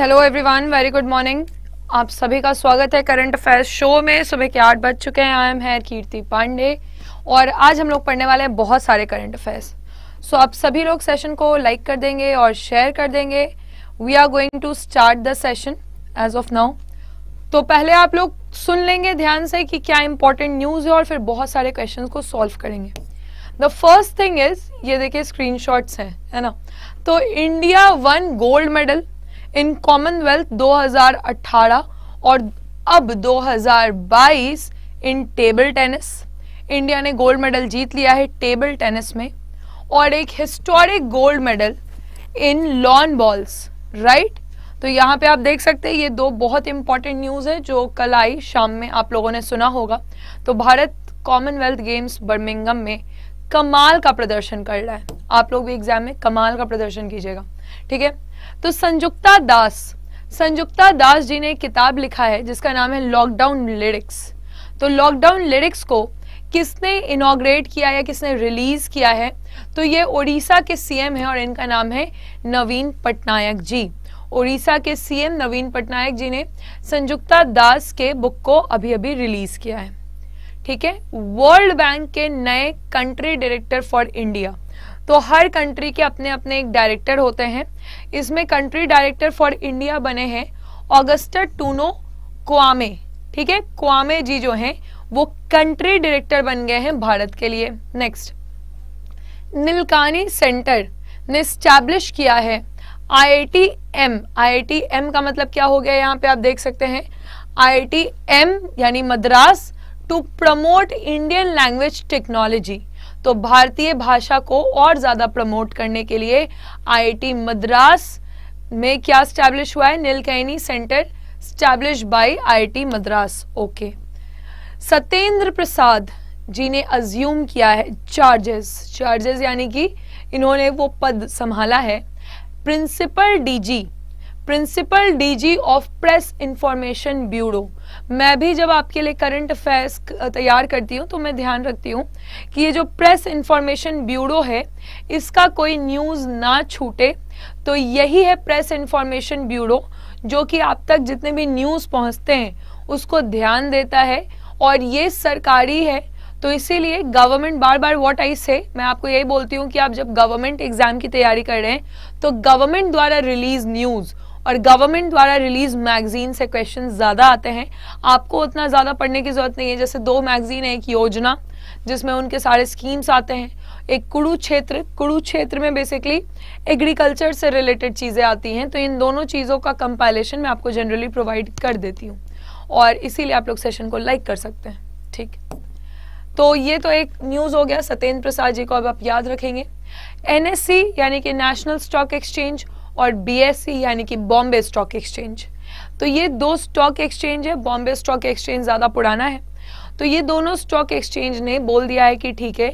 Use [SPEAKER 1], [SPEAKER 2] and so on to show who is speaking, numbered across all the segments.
[SPEAKER 1] Hello everyone very good morning आप सभी का स्वागत है करंट अफेयर्स शो में सुबह के आठ बज चुके हैं आई एम है कीर्ति पांडे और आज हम लोग पढ़ने वाले हैं बहुत सारे करंट अफेयर्स सो आप सभी लोग सेशन को लाइक कर देंगे और शेयर कर देंगे we are going to start the session as of now तो पहले आप लोग सुन लेंगे ध्यान से कि क्या इंपॉर्टेंट न्यूज़ है और फिर बहुत सारे क्वेश्चन को सॉल्व करेंगे द फर्स्ट थिंग इज ये देखिए स्क्रीन हैं है ना तो India won gold medal in Commonwealth 2018 और अब 2022 इन टेबल टेनिस इंडिया ने गोल्ड मेडल जीत लिया है टेबल टेनिस में और एक historic gold medal in lawn bowls right तो यहाँ पे आप देख सकते हैं ये दो बहुत इंपॉर्टेंट न्यूज़ है जो कल आई शाम में आप लोगों ने सुना होगा तो भारत कॉमनवेल्थ गेम्स बर्मिंगम में कमाल का प्रदर्शन कर रहा है आप लोग भी एग्जाम में कमाल का प्रदर्शन कीजिएगा ठीक है तो संजुक्ता दास संजुक्ता दास जी ने एक किताब लिखा है जिसका नाम है लॉकडाउन लिरिक्स तो लॉकडाउन लिरिक्स को किसने इनाग्रेट किया या किसने रिलीज किया है तो ये उड़ीसा के सीएम है और इनका नाम है नवीन पटनायक जी उड़ीसा के सीएम नवीन पटनायक जी ने संजुक्ता दास के बुक को अभी अभी रिलीज किया है ठीक है वर्ल्ड बैंक के नए कंट्री डायरेक्टर फॉर इंडिया तो हर कंट्री के अपने अपने एक डायरेक्टर होते हैं इसमें कंट्री डायरेक्टर फॉर इंडिया बने हैं ऑगस्टा टूनो क्वामे ठीक है क्वामे जी जो हैं वो कंट्री डायरेक्टर बन गए हैं भारत के लिए नेक्स्ट नीलकानी सेंटर ने स्टैब्लिश किया है आई टी एम का मतलब क्या हो गया यहाँ पे आप देख सकते हैं एम यानी Madras to promote Indian language technology तो भारतीय भाषा को और ज्यादा प्रमोट करने के लिए आईआईटी मद्रास में क्या स्टैब्लिश हुआ है Nilekani centre establish by IIT Madras okay Satyendra Prasad ji ने अज्यूम किया है चार्जेस चार्जेस यानी कि इन्होंने वो पद संभाला है principal DG principal DG of press information bureau मैं भी जब आपके लिए करंट अफेयर्स तैयार करती हूँ तो मैं ध्यान रखती हूँ कि ये जो प्रेस इंफॉर्मेशन ब्यूरो है इसका कोई न्यूज़ ना छूटे तो यही है प्रेस इंफॉर्मेशन ब्यूरो जो कि आप तक जितने भी न्यूज़ पहुँचते हैं उसको ध्यान देता है और ये सरकारी है तो इसीलिए government bar bar what I से मैं आपको यही बोलती हूँ कि आप जब गवर्नमेंट एग्जाम की तैयारी कर रहे हैं तो गवर्नमेंट द्वारा रिलीज न्यूज़ और गवर्नमेंट द्वारा रिलीज मैगजीन से क्वेश्चन ज़्यादा आते हैं आपको उतना ज़्यादा पढ़ने की ज़रूरत नहीं है जैसे दो मैगजीन है एक योजना जिसमें उनके सारे स्कीम्स आते हैं एक कुड़ू क्षेत्र कुड़ू क्षेत्र में बेसिकली एग्रीकल्चर से रिलेटेड चीज़ें आती हैं तो इन दोनों चीज़ों का कंपाइलेशन मैं आपको जनरली प्रोवाइड कर देती हूँ और इसीलिए आप लोग सेशन को लाइक कर सकते हैं ठीक तो ये तो एक न्यूज़ हो गया सत्येंद्र प्रसाद जी को अब आप याद रखेंगे एनएससी e, यानी कि नेशनल स्टॉक एक्सचेंज और बी e यानी कि बॉम्बे स्टॉक एक्सचेंज तो ये दो स्टॉक एक्सचेंज है बॉम्बे स्टॉक एक्सचेंज ज़्यादा पुराना है तो ये दोनों स्टॉक एक्सचेंज ने बोल दिया है कि ठीक है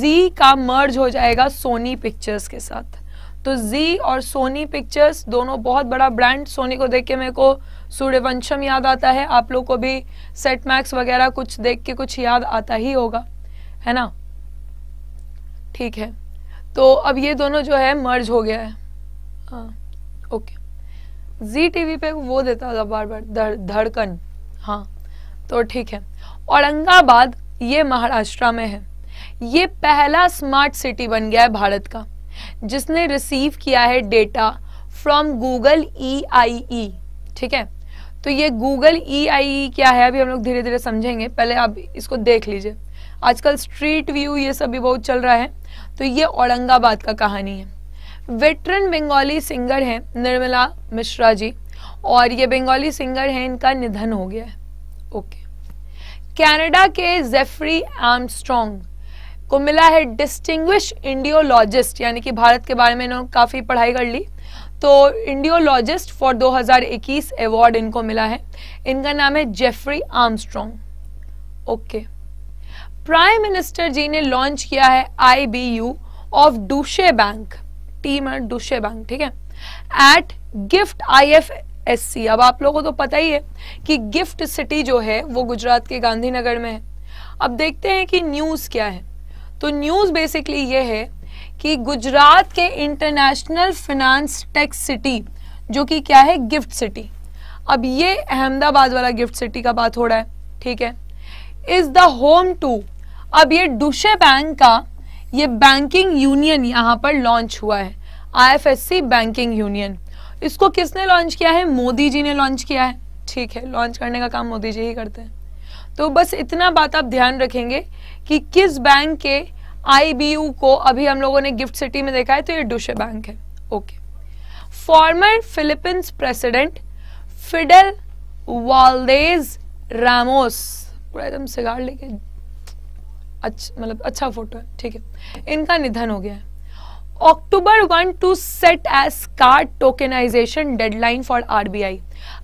[SPEAKER 1] जी का मर्ज हो जाएगा सोनी पिक्चर्स के साथ तो जी और सोनी पिक्चर्स दोनों बहुत बड़ा ब्रांड सोनी को देख के मेरे को सूर्यवंशम याद आता है आप लोग को भी सेट मैक्स वगैरह कुछ देख के कुछ याद आता ही होगा है ना ठीक है तो अब ये दोनों जो है मर्ज हो गया है ओके जी टीवी पे वो देता था बार बार धड़ धड़कन हाँ तो ठीक है औरंगाबाद ये महाराष्ट्र में है ये पहला स्मार्ट सिटी बन गया है भारत का जिसने रिसीव किया है data from Google E I E ठीक है तो ये गूगल ई आई क्या है अभी हम लोग धीरे धीरे समझेंगे पहले आप इसको देख लीजिए आजकल स्ट्रीट व्यू ये सब भी बहुत चल रहा है तो ये औरंगाबाद का कहानी है वेटरन बंगाली सिंगर हैं निर्मला मिश्रा जी और ये बंगाली सिंगर हैं इनका निधन हो गया है ओके कनाडा के जेफरी एमस्ट्रॉन्ग को मिला है डिस्टिंग्विश इंडियोलॉजिस्ट यानी कि भारत के बारे में इन्होंने काफ़ी पढ़ाई कर ली तो इंडियोलॉजिस्ट फॉर 2021 अवार्ड इनको मिला है इनका नाम है Jeffrey Armstrong okay prime minister ji ने लॉन्च किया है IBU of Deutsche bank team and Deutsche bank ठीक है at GIFT I F S C अब आप लोगों को तो पता ही है कि गिफ्ट सिटी जो है वो गुजरात के गांधीनगर में है अब देखते हैं कि न्यूज़ क्या है तो न्यूज़ बेसिकली ये है कि गुजरात के इंटरनेशनल फिनेंस टेक्स सिटी जो कि क्या है गिफ्ट सिटी अब ये अहमदाबाद वाला गिफ्ट सिटी का बात हो रहा है ठीक है इज द होम टू अब ये डुशे बैंक का ये बैंकिंग यूनियन यहां पर लॉन्च हुआ है आईएफएससी बैंकिंग यूनियन इसको किसने लॉन्च किया है मोदी जी ने लॉन्च किया है ठीक है लॉन्च करने का काम मोदी जी ही करते हैं तो बस इतना बात आप ध्यान रखेंगे कि किस बैंक के आईबीयू को अभी हम लोगों ने गिफ्ट सिटी में देखा है तो ये डुशे बैंक है okay former Philippines president Fidel Valdez Ramos पूरा एकदम सिगार लेके अच्छा मतलब अच्छा फोटो है ठीक है इनका निधन हो गया है October one two set as card tokenization deadline for RBI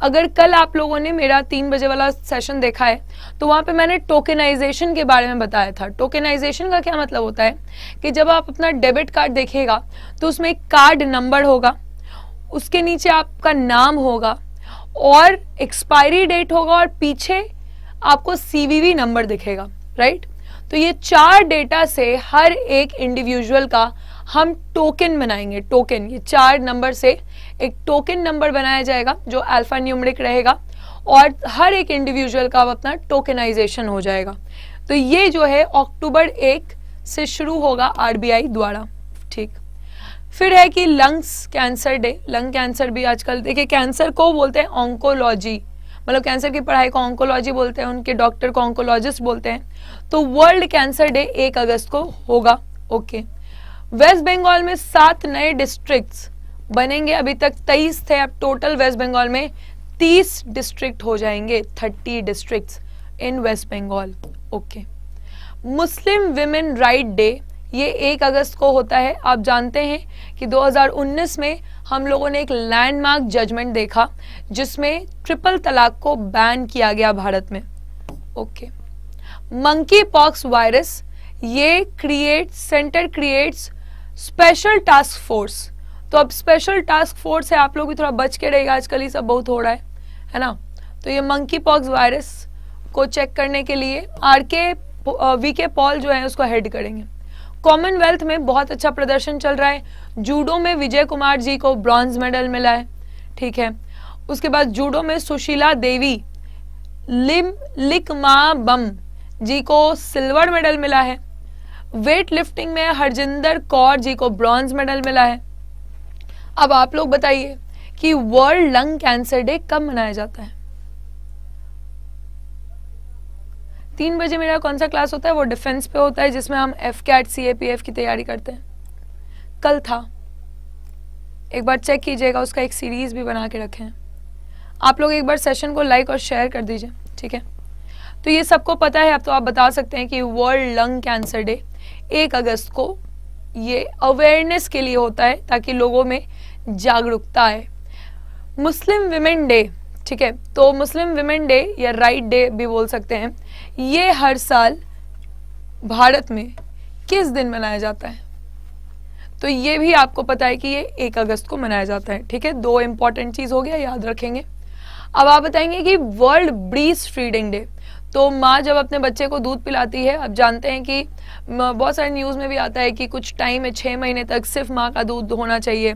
[SPEAKER 1] अगर कल आप लोगों ने मेरा तीन बजे वाला सेशन देखा है तो वहां पे मैंने टोकेनाइजेशन के बारे में बताया था टोकेनाइजेशन का क्या मतलब होता है कि जब आप अपना डेबिट कार्ड देखेगा तो उसमें एक कार्ड नंबर होगा उसके नीचे आपका नाम होगा और एक्सपायरी डेट होगा और पीछे आपको सीवीवी नंबर दिखेगा राइट तो ये चार डेटा से हर एक इंडिविजुअल का हम टोकन बनाएंगे टोकन ये चार नंबर से एक टोकन नंबर बनाया जाएगा जो अल्फा न्यूमरिक रहेगा और हर एक इंडिविजुअल का अपना टोकनाइजेशन हो जाएगा तो ये जो है अक्टूबर एक से शुरू होगा आरबीआई द्वारा ठीक फिर है कि lungs cancer day lung cancer भी आजकल देखिए कैंसर को बोलते हैं ऑन्कोलॉजी मतलब कैंसर की पढ़ाई को ऑन्कोलॉजी बोलते हैं उनके डॉक्टर को ऑन्कोलॉजिस्ट बोलते हैं तो वर्ल्ड कैंसर डे एक अगस्त को होगा ओके okay. वेस्ट बंगाल में सात नए डिस्ट्रिक्ट्स बनेंगे अभी तक तेईस थे अब टोटल वेस्ट बंगाल में तीस डिस्ट्रिक्ट हो जाएंगे thirty districts in West Bengal okay Muslim women right day ये एक अगस्त को होता है आप जानते हैं कि 2019 में हम लोगों ने एक लैंडमार्क जजमेंट देखा जिसमें ट्रिपल तलाक को बैन किया गया भारत में ओके मंकी पॉक्स वायरस ये create center creates special task force तो अब स्पेशल टास्क फोर्स है आप लोग भी थोड़ा बच के रहेगा आजकल ये सब बहुत हो रहा है है ना तो ये मंकी पॉक्स वायरस को चेक करने के लिए आर के वी के पॉल जो है उसको हेड करेंगे कॉमनवेल्थ में बहुत अच्छा प्रदर्शन चल रहा है जूडो में विजय कुमार जी को ब्रॉन्ज मेडल मिला है ठीक है उसके बाद जूडो में सुशीला देवी लिम लिक मा बम जी को सिल्वर मेडल मिला है वेट लिफ्टिंग में हरजिंदर कौर जी को ब्रॉन्ज मेडल मिला है अब आप लोग बताइए कि वर्ल्ड लंग कैंसर डे कब मनाया जाता है तीन बजे मेरा कौन सा क्लास होता है वो डिफेंस पे होता है जिसमें हम एफ कैट सी एफ की तैयारी करते हैं कल था एक बार चेक कीजिएगा उसका एक सीरीज़ भी बना के रखें आप लोग एक बार सेशन को लाइक और शेयर कर दीजिए ठीक है तो ये सबको पता है अब तो आप बता सकते हैं कि वर्ल्ड लंग कैंसर डे एक अगस्त को ये अवेयरनेस के लिए होता है ताकि लोगों में जागरूकता आए मुस्लिम विमेन डे ठीक है तो मुस्लिम विमेन डे या राइट डे भी बोल सकते हैं ये हर साल भारत में किस दिन मनाया जाता है तो ये भी आपको पता है कि ये एक अगस्त को मनाया जाता है ठीक है दो इंपॉर्टेंट चीज हो गया याद रखेंगे अब आप बताएंगे कि वर्ल्ड ब्रीज फ्रीडिंग डे तो माँ जब अपने बच्चे को दूध पिलाती है अब जानते हैं कि बहुत सारे न्यूज़ में भी आता है कि कुछ टाइम है छः महीने तक सिर्फ माँ का दूध होना चाहिए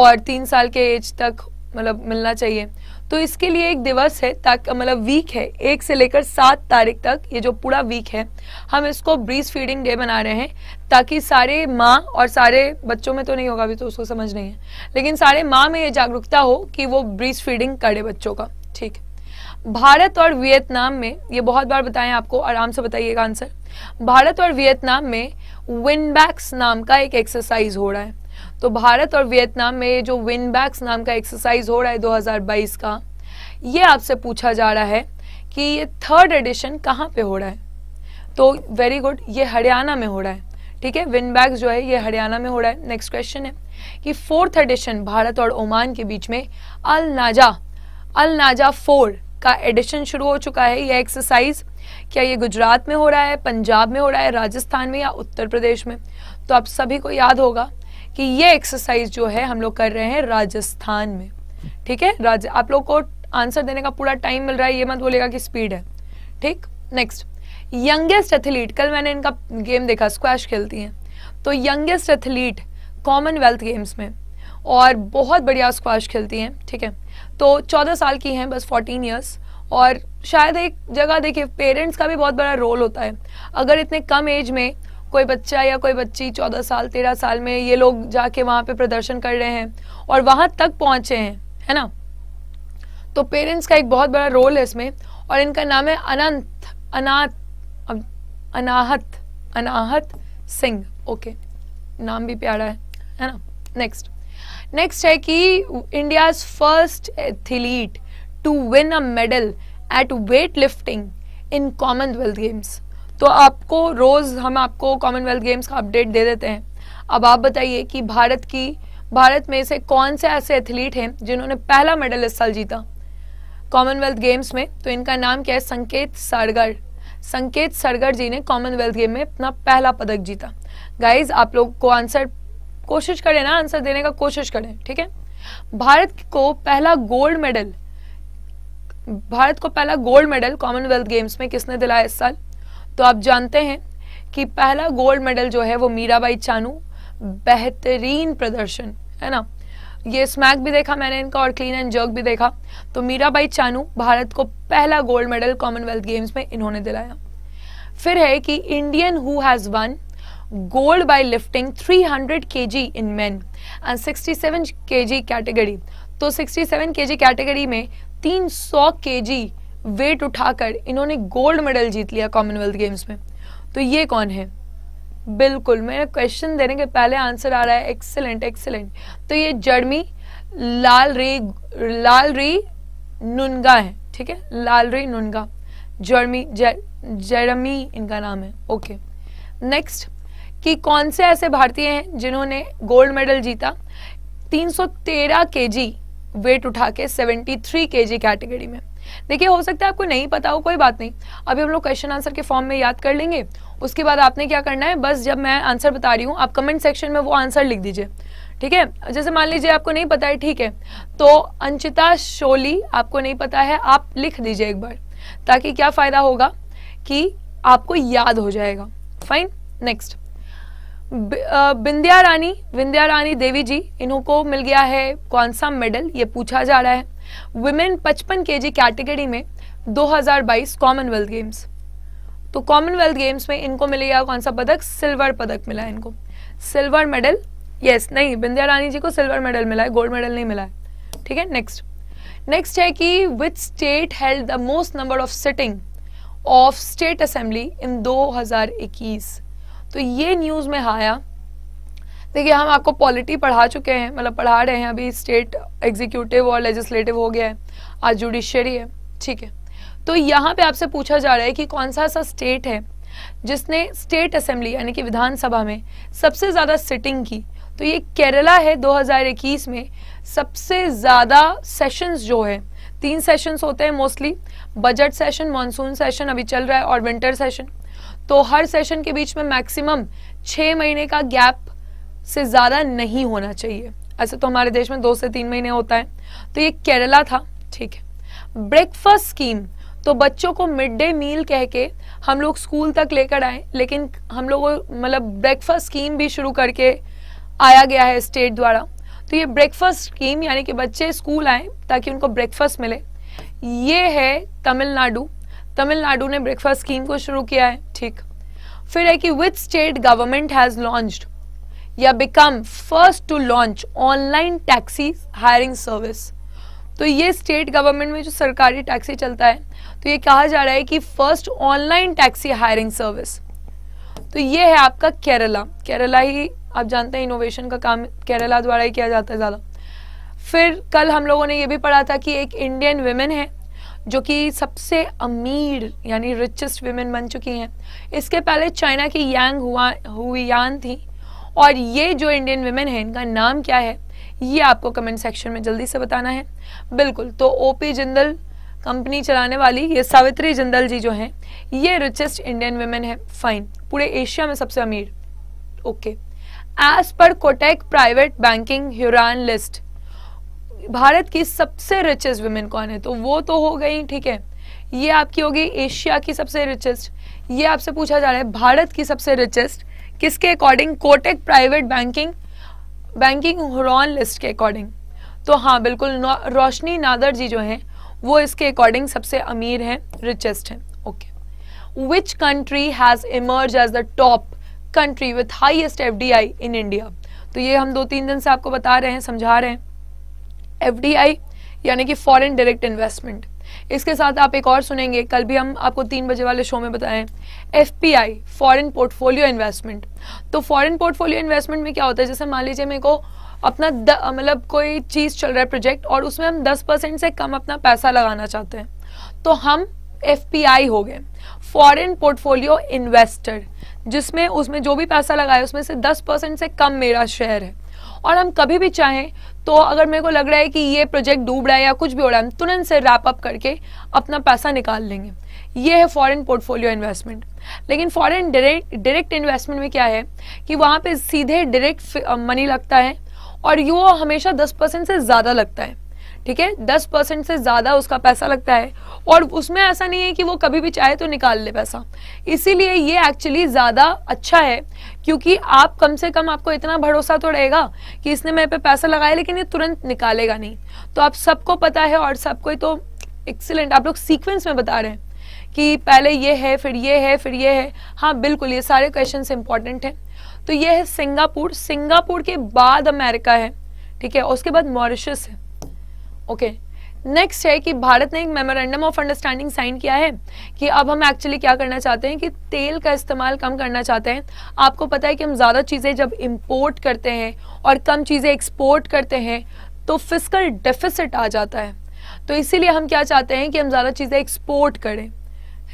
[SPEAKER 1] और तीन साल के एज तक मतलब मिलना चाहिए तो इसके लिए एक दिवस है ताकि मतलब वीक है एक से लेकर सात तारीख तक ये जो पूरा वीक है हम इसको ब्रीज फीडिंग डे बना रहे हैं ताकि सारे माँ और सारे बच्चों में तो नहीं होगा अभी तो उसको समझ नहीं है लेकिन सारे माँ में ये जागरूकता हो कि वो ब्रीज फीडिंग करे बच्चों का ठीक है भारत और वियतनाम में ये बहुत बार बताएं आपको आराम से बताइएगा आंसर भारत और वियतनाम में विनबैक्स नाम का एक एक्सरसाइज हो रहा है तो भारत और वियतनाम में जो विनबैक्स नाम का एक्सरसाइज हो रहा है 2022 का ये आपसे पूछा जा रहा है कि ये थर्ड एडिशन कहाँ पे हो रहा है तो वेरी गुड ये हरियाणा में हो रहा है ठीक है बैग्स जो है ये हरियाणा में हो रहा है नेक्स्ट क्वेश्चन है कि फोर्थ एडिशन भारत और ओमान के बीच में अल नाजा अल नाजा फोर का एडिशन शुरू हो चुका है यह एक्सरसाइज क्या ये गुजरात में हो रहा है पंजाब में हो रहा है राजस्थान में या उत्तर प्रदेश में तो आप सभी को याद होगा कि ये एक्सरसाइज जो है हम लोग कर रहे हैं राजस्थान में ठीक है राज आप लोग को आंसर देने का पूरा टाइम मिल रहा है ये मत बोलेगा कि स्पीड है ठीक नेक्स्ट यंगेस्ट एथलीट कल मैंने इनका गेम देखा स्क्वैश खेलती हैं तो यंगेस्ट एथलीट कॉमनवेल्थ गेम्स में और बहुत बढ़िया स्क्वाश खेलती हैं ठीक है तो चौदह साल की हैं बस फोर्टीन ईयर्स और शायद एक जगह देखिए पेरेंट्स का भी बहुत बड़ा रोल होता है अगर इतने कम एज में कोई बच्चा या कोई बच्ची चौदह साल तेरह साल में ये लोग जाके वहाँ पे प्रदर्शन कर रहे हैं और वहाँ तक पहुँचे हैं है ना तो पेरेंट्स का एक बहुत बड़ा रोल है इसमें और इनका नाम है अनंत अनाथ अनाहत अनाहत सिंह ओके नाम भी प्यारा है है ना नेक्स्ट नेक्स्ट है कि India first athlete to win a medal at weight lifting in Commonwealth Games तो आपको रोज़ हम आपको कॉमनवेल्थ गेम्स का अपडेट दे देते हैं अब आप बताइए कि भारत की भारत में से कौन से ऐसे एथलीट हैं जिन्होंने पहला मेडल इस साल जीता कॉमनवेल्थ गेम्स में तो इनका नाम क्या है संकेत सरगढ़ संकेत सरगढ़ जी ने कॉमनवेल्थ गेम में अपना पहला पदक जीता गाइज आप लोग को आंसर कोशिश करें ना आंसर देने का कोशिश करें ठीक है भारत को पहला गोल्ड मेडल भारत को पहला गोल्ड मेडल कॉमनवेल्थ गेम्स में किसने दिलाया इस साल तो आप जानते हैं कि पहला गोल्ड मेडल जो है वो मीराबाई चानू बेहतरीन प्रदर्शन है ना ये स्मैक भी देखा मैंने इनका और क्लीन एंड जर्क भी देखा तो मीराबाई चानू भारत को पहला गोल्ड मेडल कॉमनवेल्थ गेम्स में इन्होंने दिलाया फिर है कि Indian who has won gold by lifting 300 kg in men and 67 kg category तो 67 kg category में 300 kg वेट उठाकर इन्होंने गोल्ड मेडल जीत लिया कॉमनवेल्थ गेम्स में तो ये कौन है बिल्कुल मेरा क्वेश्चन देने के पहले आंसर आ रहा है एक्सेलेंट एक्सेलेंट तो ये जर्मी लाल रे लाल री नुनगा है ठीक है लाल रे नुनगा जर्मी जर्मी इनका नाम है ओके नेक्स्ट कि कौन से ऐसे भारतीय हैं जिन्होंने गोल्ड मेडल जीता 313 केजी वेट उठा के 73 केजी कैटेगरी में देखिए हो सकता है आपको नहीं पता हो कोई बात नहीं अभी हम लोग क्वेश्चन आंसर के फॉर्म में याद कर लेंगे उसके बाद आपने क्या करना है बस जब मैं आंसर बता रही हूँ आप कमेंट सेक्शन में वो आंसर लिख दीजिए ठीक है जैसे मान लीजिए आपको नहीं पता है ठीक है तो अंचिता शोली आपको नहीं पता है आप लिख दीजिए एक बार ताकि क्या फ़ायदा होगा कि आपको याद हो जाएगा फाइन नेक्स्ट बिंदिया रानी विंध्या रानी देवी जी इन्हों को मिल गया है कौन सा मेडल ये पूछा जा रहा है वुमेन 55 जी कैटेगरी में 2022 कॉमनवेल्थ गेम्स तो कॉमनवेल्थ गेम्स में इनको मिलेगा कौन सा पदक सिल्वर पदक मिला है इनको सिल्वर मेडल यस नहीं बिंदिया रानी जी को सिल्वर मेडल मिला है गोल्ड मेडल नहीं मिला है ठीक है नेक्स्ट नेक्स्ट है कि which state held the most number of sitting of state assembly in दो तो ये न्यूज़ में आया देखिए हम आपको पॉलिटी पढ़ा चुके हैं मतलब पढ़ा रहे हैं अभी स्टेट एग्जीक्यूटिव और लेजिस्लेटिव हो गया है आज जुडिशरी है ठीक है तो यहाँ पे आपसे पूछा जा रहा है कि कौन सा ऐसा स्टेट है जिसने स्टेट असेंबली यानी कि विधानसभा में सबसे ज़्यादा सिटिंग की तो ये केरला है 2021 में सबसे ज़्यादा सेशंस जो है तीन सेशंस होते हैं mostly budget session monsoon session अभी चल रहा है और विंटर सेशन तो हर सेशन के बीच में मैक्सिमम छः महीने का गैप से ज़्यादा नहीं होना चाहिए ऐसे तो हमारे देश में दो से तीन महीने होता है तो ये केरला था ठीक है ब्रेकफास्ट स्कीम तो बच्चों को मिड डे मील कह के हम लोग स्कूल तक लेकर आए लेकिन हम लोग मतलब ब्रेकफास्ट स्कीम भी शुरू करके आया गया है स्टेट द्वारा तो ये ब्रेकफास्ट स्कीम यानी कि बच्चे स्कूल आए ताकि उनको ब्रेकफास्ट मिले ये है तमिलनाडु तमिलनाडु ने ब्रेकफास्ट स्कीम को शुरू किया है ठीक फिर है कि which state government has launch या become first to launch online taxi hiring service तो ये स्टेट गवर्नमेंट में जो सरकारी टैक्सी चलता है तो ये कहा जा रहा है कि first online taxi hiring service तो ये है आपका केरला केरला ही आप जानते हैं इनोवेशन का काम केरला द्वारा ही किया जाता है ज़्यादा फिर कल हम लोगों ने ये भी पढ़ा था कि एक इंडियन वेमेन है जो कि सबसे अमीर यानी रिचेस्ट वीमेन बन चुकी हैं इसके पहले चाइना की यांग हुआ हुयान थी और ये जो इंडियन वीमेन है इनका नाम क्या है ये आपको कमेंट सेक्शन में जल्दी से बताना है बिल्कुल तो ओपी जिंदल कंपनी चलाने वाली ये सावित्री जिंदल जी जो हैं ये रिचेस्ट इंडियन वीमेन है फाइन पूरे एशिया में सबसे अमीर ओके एज पर Kotak private banking Hurun list Bharat की सबसे रिचेस्ट वुमेन कौन है तो वो तो हो गई ठीक है ये आपकी होगी एशिया की सबसे रिचेस्ट ये आपसे पूछा जा रहा है भारत की सबसे रिचेस्ट किसके according Kotak private banking banking Hurun list के अकॉर्डिंग तो हाँ बिल्कुल रोशनी नादर जी जो हैं वो इसके अकॉर्डिंग सबसे अमीर हैं रिचेस्ट हैं okay which country has emerge as the top country with highest F in India तो ये हम दो तीन दिन से आपको बता रहे हैं समझा रहे हैं एफ यानी कि फॉरेन डायरेक्ट इन्वेस्टमेंट इसके साथ आप एक और सुनेंगे कल भी हम आपको तीन बजे वाले शो में बताएं F P I foreign portfolio investment तो फॉरेन पोर्टफोलियो इन्वेस्टमेंट में क्या होता है जैसे मान लीजिए मेरे को अपना मतलब कोई चीज़ चल रहा है प्रोजेक्ट और उसमें हम दस परसेंट से कम अपना पैसा लगाना चाहते हैं तो हम एफ पी आई हो गए फॉरेन पोर्टफोलियो इन्वेस्टर जिसमें उसमें जो भी पैसा लगाया उसमें से दस परसेंट से कम मेरा शेयर है और हम कभी भी चाहें तो अगर मेरे को लग रहा है कि ये प्रोजेक्ट डूब रहा है या कुछ भी हो रहा है तुरंत से रैप अप करके अपना पैसा निकाल लेंगे ये है फॉरेन पोर्टफोलियो इन्वेस्टमेंट लेकिन फॉरेन डायरेक्ट इन्वेस्टमेंट में क्या है कि वहाँ पे सीधे डायरेक्ट मनी लगता है और यो हमेशा दस परसेंट से ज़्यादा लगता है ठीक है दस परसेंट से ज़्यादा उसका पैसा लगता है और उसमें ऐसा नहीं है कि वो कभी भी चाहे तो निकाल ले पैसा इसीलिए ये एक्चुअली ज़्यादा अच्छा है क्योंकि आप कम से कम आपको इतना भरोसा तो रहेगा कि इसने मेरे पे पैसा लगाया लेकिन ये तुरंत निकालेगा नहीं तो आप सबको पता है और सबको तो एक्सीलेंट आप लोग सीक्वेंस में बता रहे हैं कि पहले ये है फिर ये है फिर ये है हाँ बिल्कुल ये सारे क्वेश्चन इंपॉर्टेंट हैं तो ये है सिंगापुर सिंगापुर के बाद अमेरिका है ठीक है उसके बाद मॉरिशस है ओके नेक्स्ट है कि भारत ने एक मेमोरेंडम ऑफ अंडरस्टैंडिंग साइन किया है कि अब हम एक्चुअली क्या करना चाहते हैं कि तेल का इस्तेमाल कम करना चाहते हैं आपको पता है कि हम ज़्यादा चीज़ें जब इम्पोर्ट करते हैं और कम चीज़ें एक्सपोर्ट करते हैं तो फिजिकल डेफिसिट आ जाता है तो इसीलिए हम क्या चाहते हैं कि हम ज़्यादा चीज़ें एक्सपोर्ट करें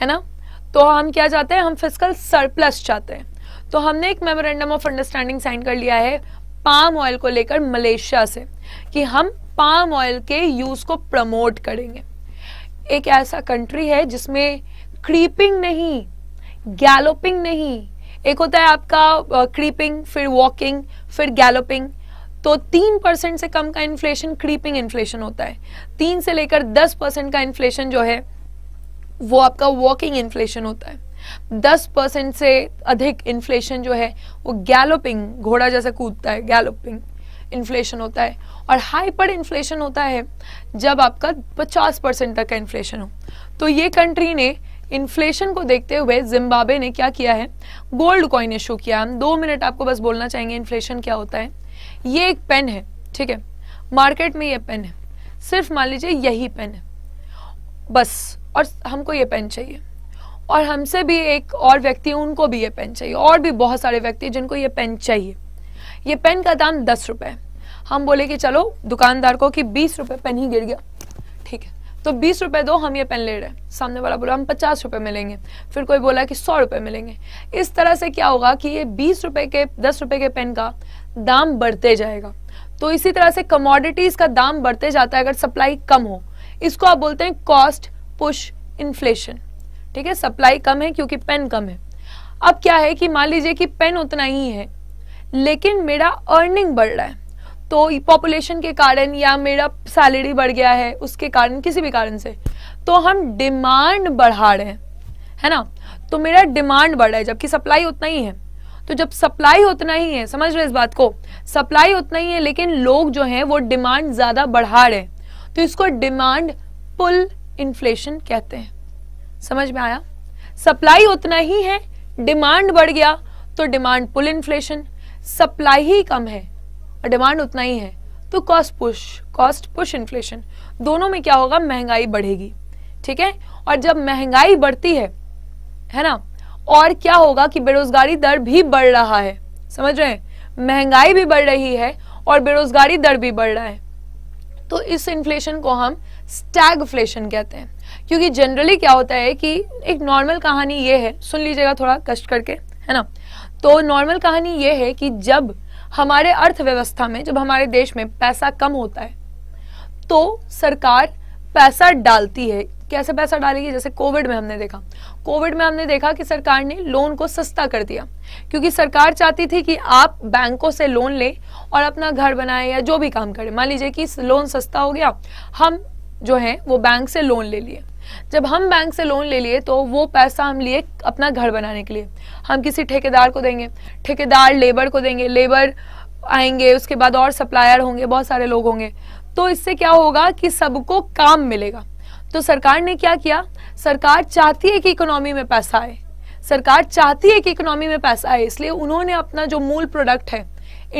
[SPEAKER 1] है ना तो हम क्या चाहते हैं हम फिजिकल सरप्लस चाहते हैं तो हमने एक मेमोरेंडम ऑफ अंडरस्टैंडिंग साइन कर लिया है पाम ऑयल को लेकर मलेशिया से कि हम पाम ऑयल के यूज़ को प्रमोट करेंगे एक ऐसा कंट्री है जिसमें क्रीपिंग नहीं गैलोपिंग नहीं एक होता है आपका क्रीपिंग फिर वॉकिंग फिर गैलोपिंग तो तीन परसेंट से कम का इन्फ्लेशन क्रीपिंग इन्फ्लेशन होता है तीन से लेकर दस परसेंट का इन्फ्लेशन जो है वो आपका वॉकिंग इन्फ्लेशन होता है 10 परसेंट से अधिक इन्फ्लेशन जो है वो गैलोपिंग घोड़ा जैसा कूदता है गैलोपिंग इन्फ्लेशन होता है और हाइपर इन्फ्लेशन होता है जब आपका 50 परसेंट तक का इन्फ्लेशन हो तो ये कंट्री ने इन्फ्लेशन को देखते हुए जिम्बाब्वे ने क्या किया है गोल्ड कॉइन इशू किया हम दो मिनट आपको बस बोलना चाहेंगे इन्फ्लेशन क्या होता है ये एक पेन है ठीक है मार्केट में ये पेन है सिर्फ मान लीजिए यही पेन है बस और हमको ये पेन चाहिए और हमसे भी एक और व्यक्ति उनको भी ये पेन चाहिए और भी बहुत सारे व्यक्ति जिनको ये पेन चाहिए ये पेन का दाम दस रुपये हम बोले कि चलो दुकानदार को कि बीस रुपये पेन ही गिर गया ठीक है तो बीस रुपए दो हम ये पेन ले रहे हैं सामने वाला बोला हम पचास रुपए में लेंगे फिर कोई बोला कि सौ रुपए में लेंगे इस तरह से क्या होगा कि ये बीस रुपए के दस रुपए के पेन का दाम बढ़ते जाएगा तो इसी तरह से कमोडिटीज का दाम बढ़ते जाता है अगर सप्लाई कम हो इसको आप बोलते हैं कॉस्ट पुश इन्फ्लेशन ठीक है सप्लाई कम है क्योंकि पेन कम है अब क्या है कि मान लीजिए कि पेन उतना ही है लेकिन मेरा अर्निंग बढ़ रहा है तो पॉपुलेशन के कारण या मेरा सैलरी बढ़ गया है उसके कारण किसी भी कारण से तो हम डिमांड बढ़ा रहे हैं है ना तो मेरा डिमांड बढ़ रहा है जबकि सप्लाई उतना ही है तो जब सप्लाई उतना ही है समझ रहे इस बात को सप्लाई उतना ही है लेकिन लोग जो हैं वो डिमांड ज़्यादा बढ़ा रहे हैं तो इसको डिमांड पुल इन्फ्लेशन कहते हैं समझ में आया सप्लाई उतना ही है डिमांड बढ़ गया तो डिमांड पुल इन्फ्लेशन सप्लाई ही कम है और डिमांड उतना ही है तो cost push cost push inflation दोनों में क्या होगा महंगाई बढ़ेगी ठीक है और जब महंगाई बढ़ती है है ना और क्या होगा कि बेरोजगारी दर भी बढ़ रहा है समझ रहे हैं महंगाई भी बढ़ रही है और बेरोजगारी दर भी बढ़ रहा है तो इस इन्फ्लेशन को हम स्टैग कहते हैं क्योंकि जनरली क्या होता है कि एक नॉर्मल कहानी ये है सुन लीजिएगा थोड़ा कष्ट करके है ना तो नॉर्मल कहानी ये है कि जब हमारे अर्थव्यवस्था में जब हमारे देश में पैसा कम होता है तो सरकार पैसा डालती है कैसे पैसा डालेगी जैसे कोविड में हमने देखा कोविड में हमने देखा कि सरकार ने लोन को सस्ता कर दिया क्योंकि सरकार चाहती थी कि आप बैंकों से लोन लें और अपना घर बनाएं या जो भी काम करें मान लीजिए कि लोन सस्ता हो गया हम जो है वो बैंक से लोन ले लिए जब हम बैंक से लोन ले लिए तो वो पैसा हम लिए अपना घर बनाने के लिए हम किसी ठेकेदार को देंगे ठेकेदार लेबर को देंगे लेबर आएंगे उसके बाद और सप्लायर होंगे बहुत सारे लोग होंगे तो इससे क्या होगा कि सबको काम मिलेगा तो सरकार ने क्या किया सरकार चाहती है कि इकोनॉमी में पैसा आए सरकार चाहती है कि इकोनॉमी में पैसा आए इसलिए उन्होंने अपना जो मूल प्रोडक्ट है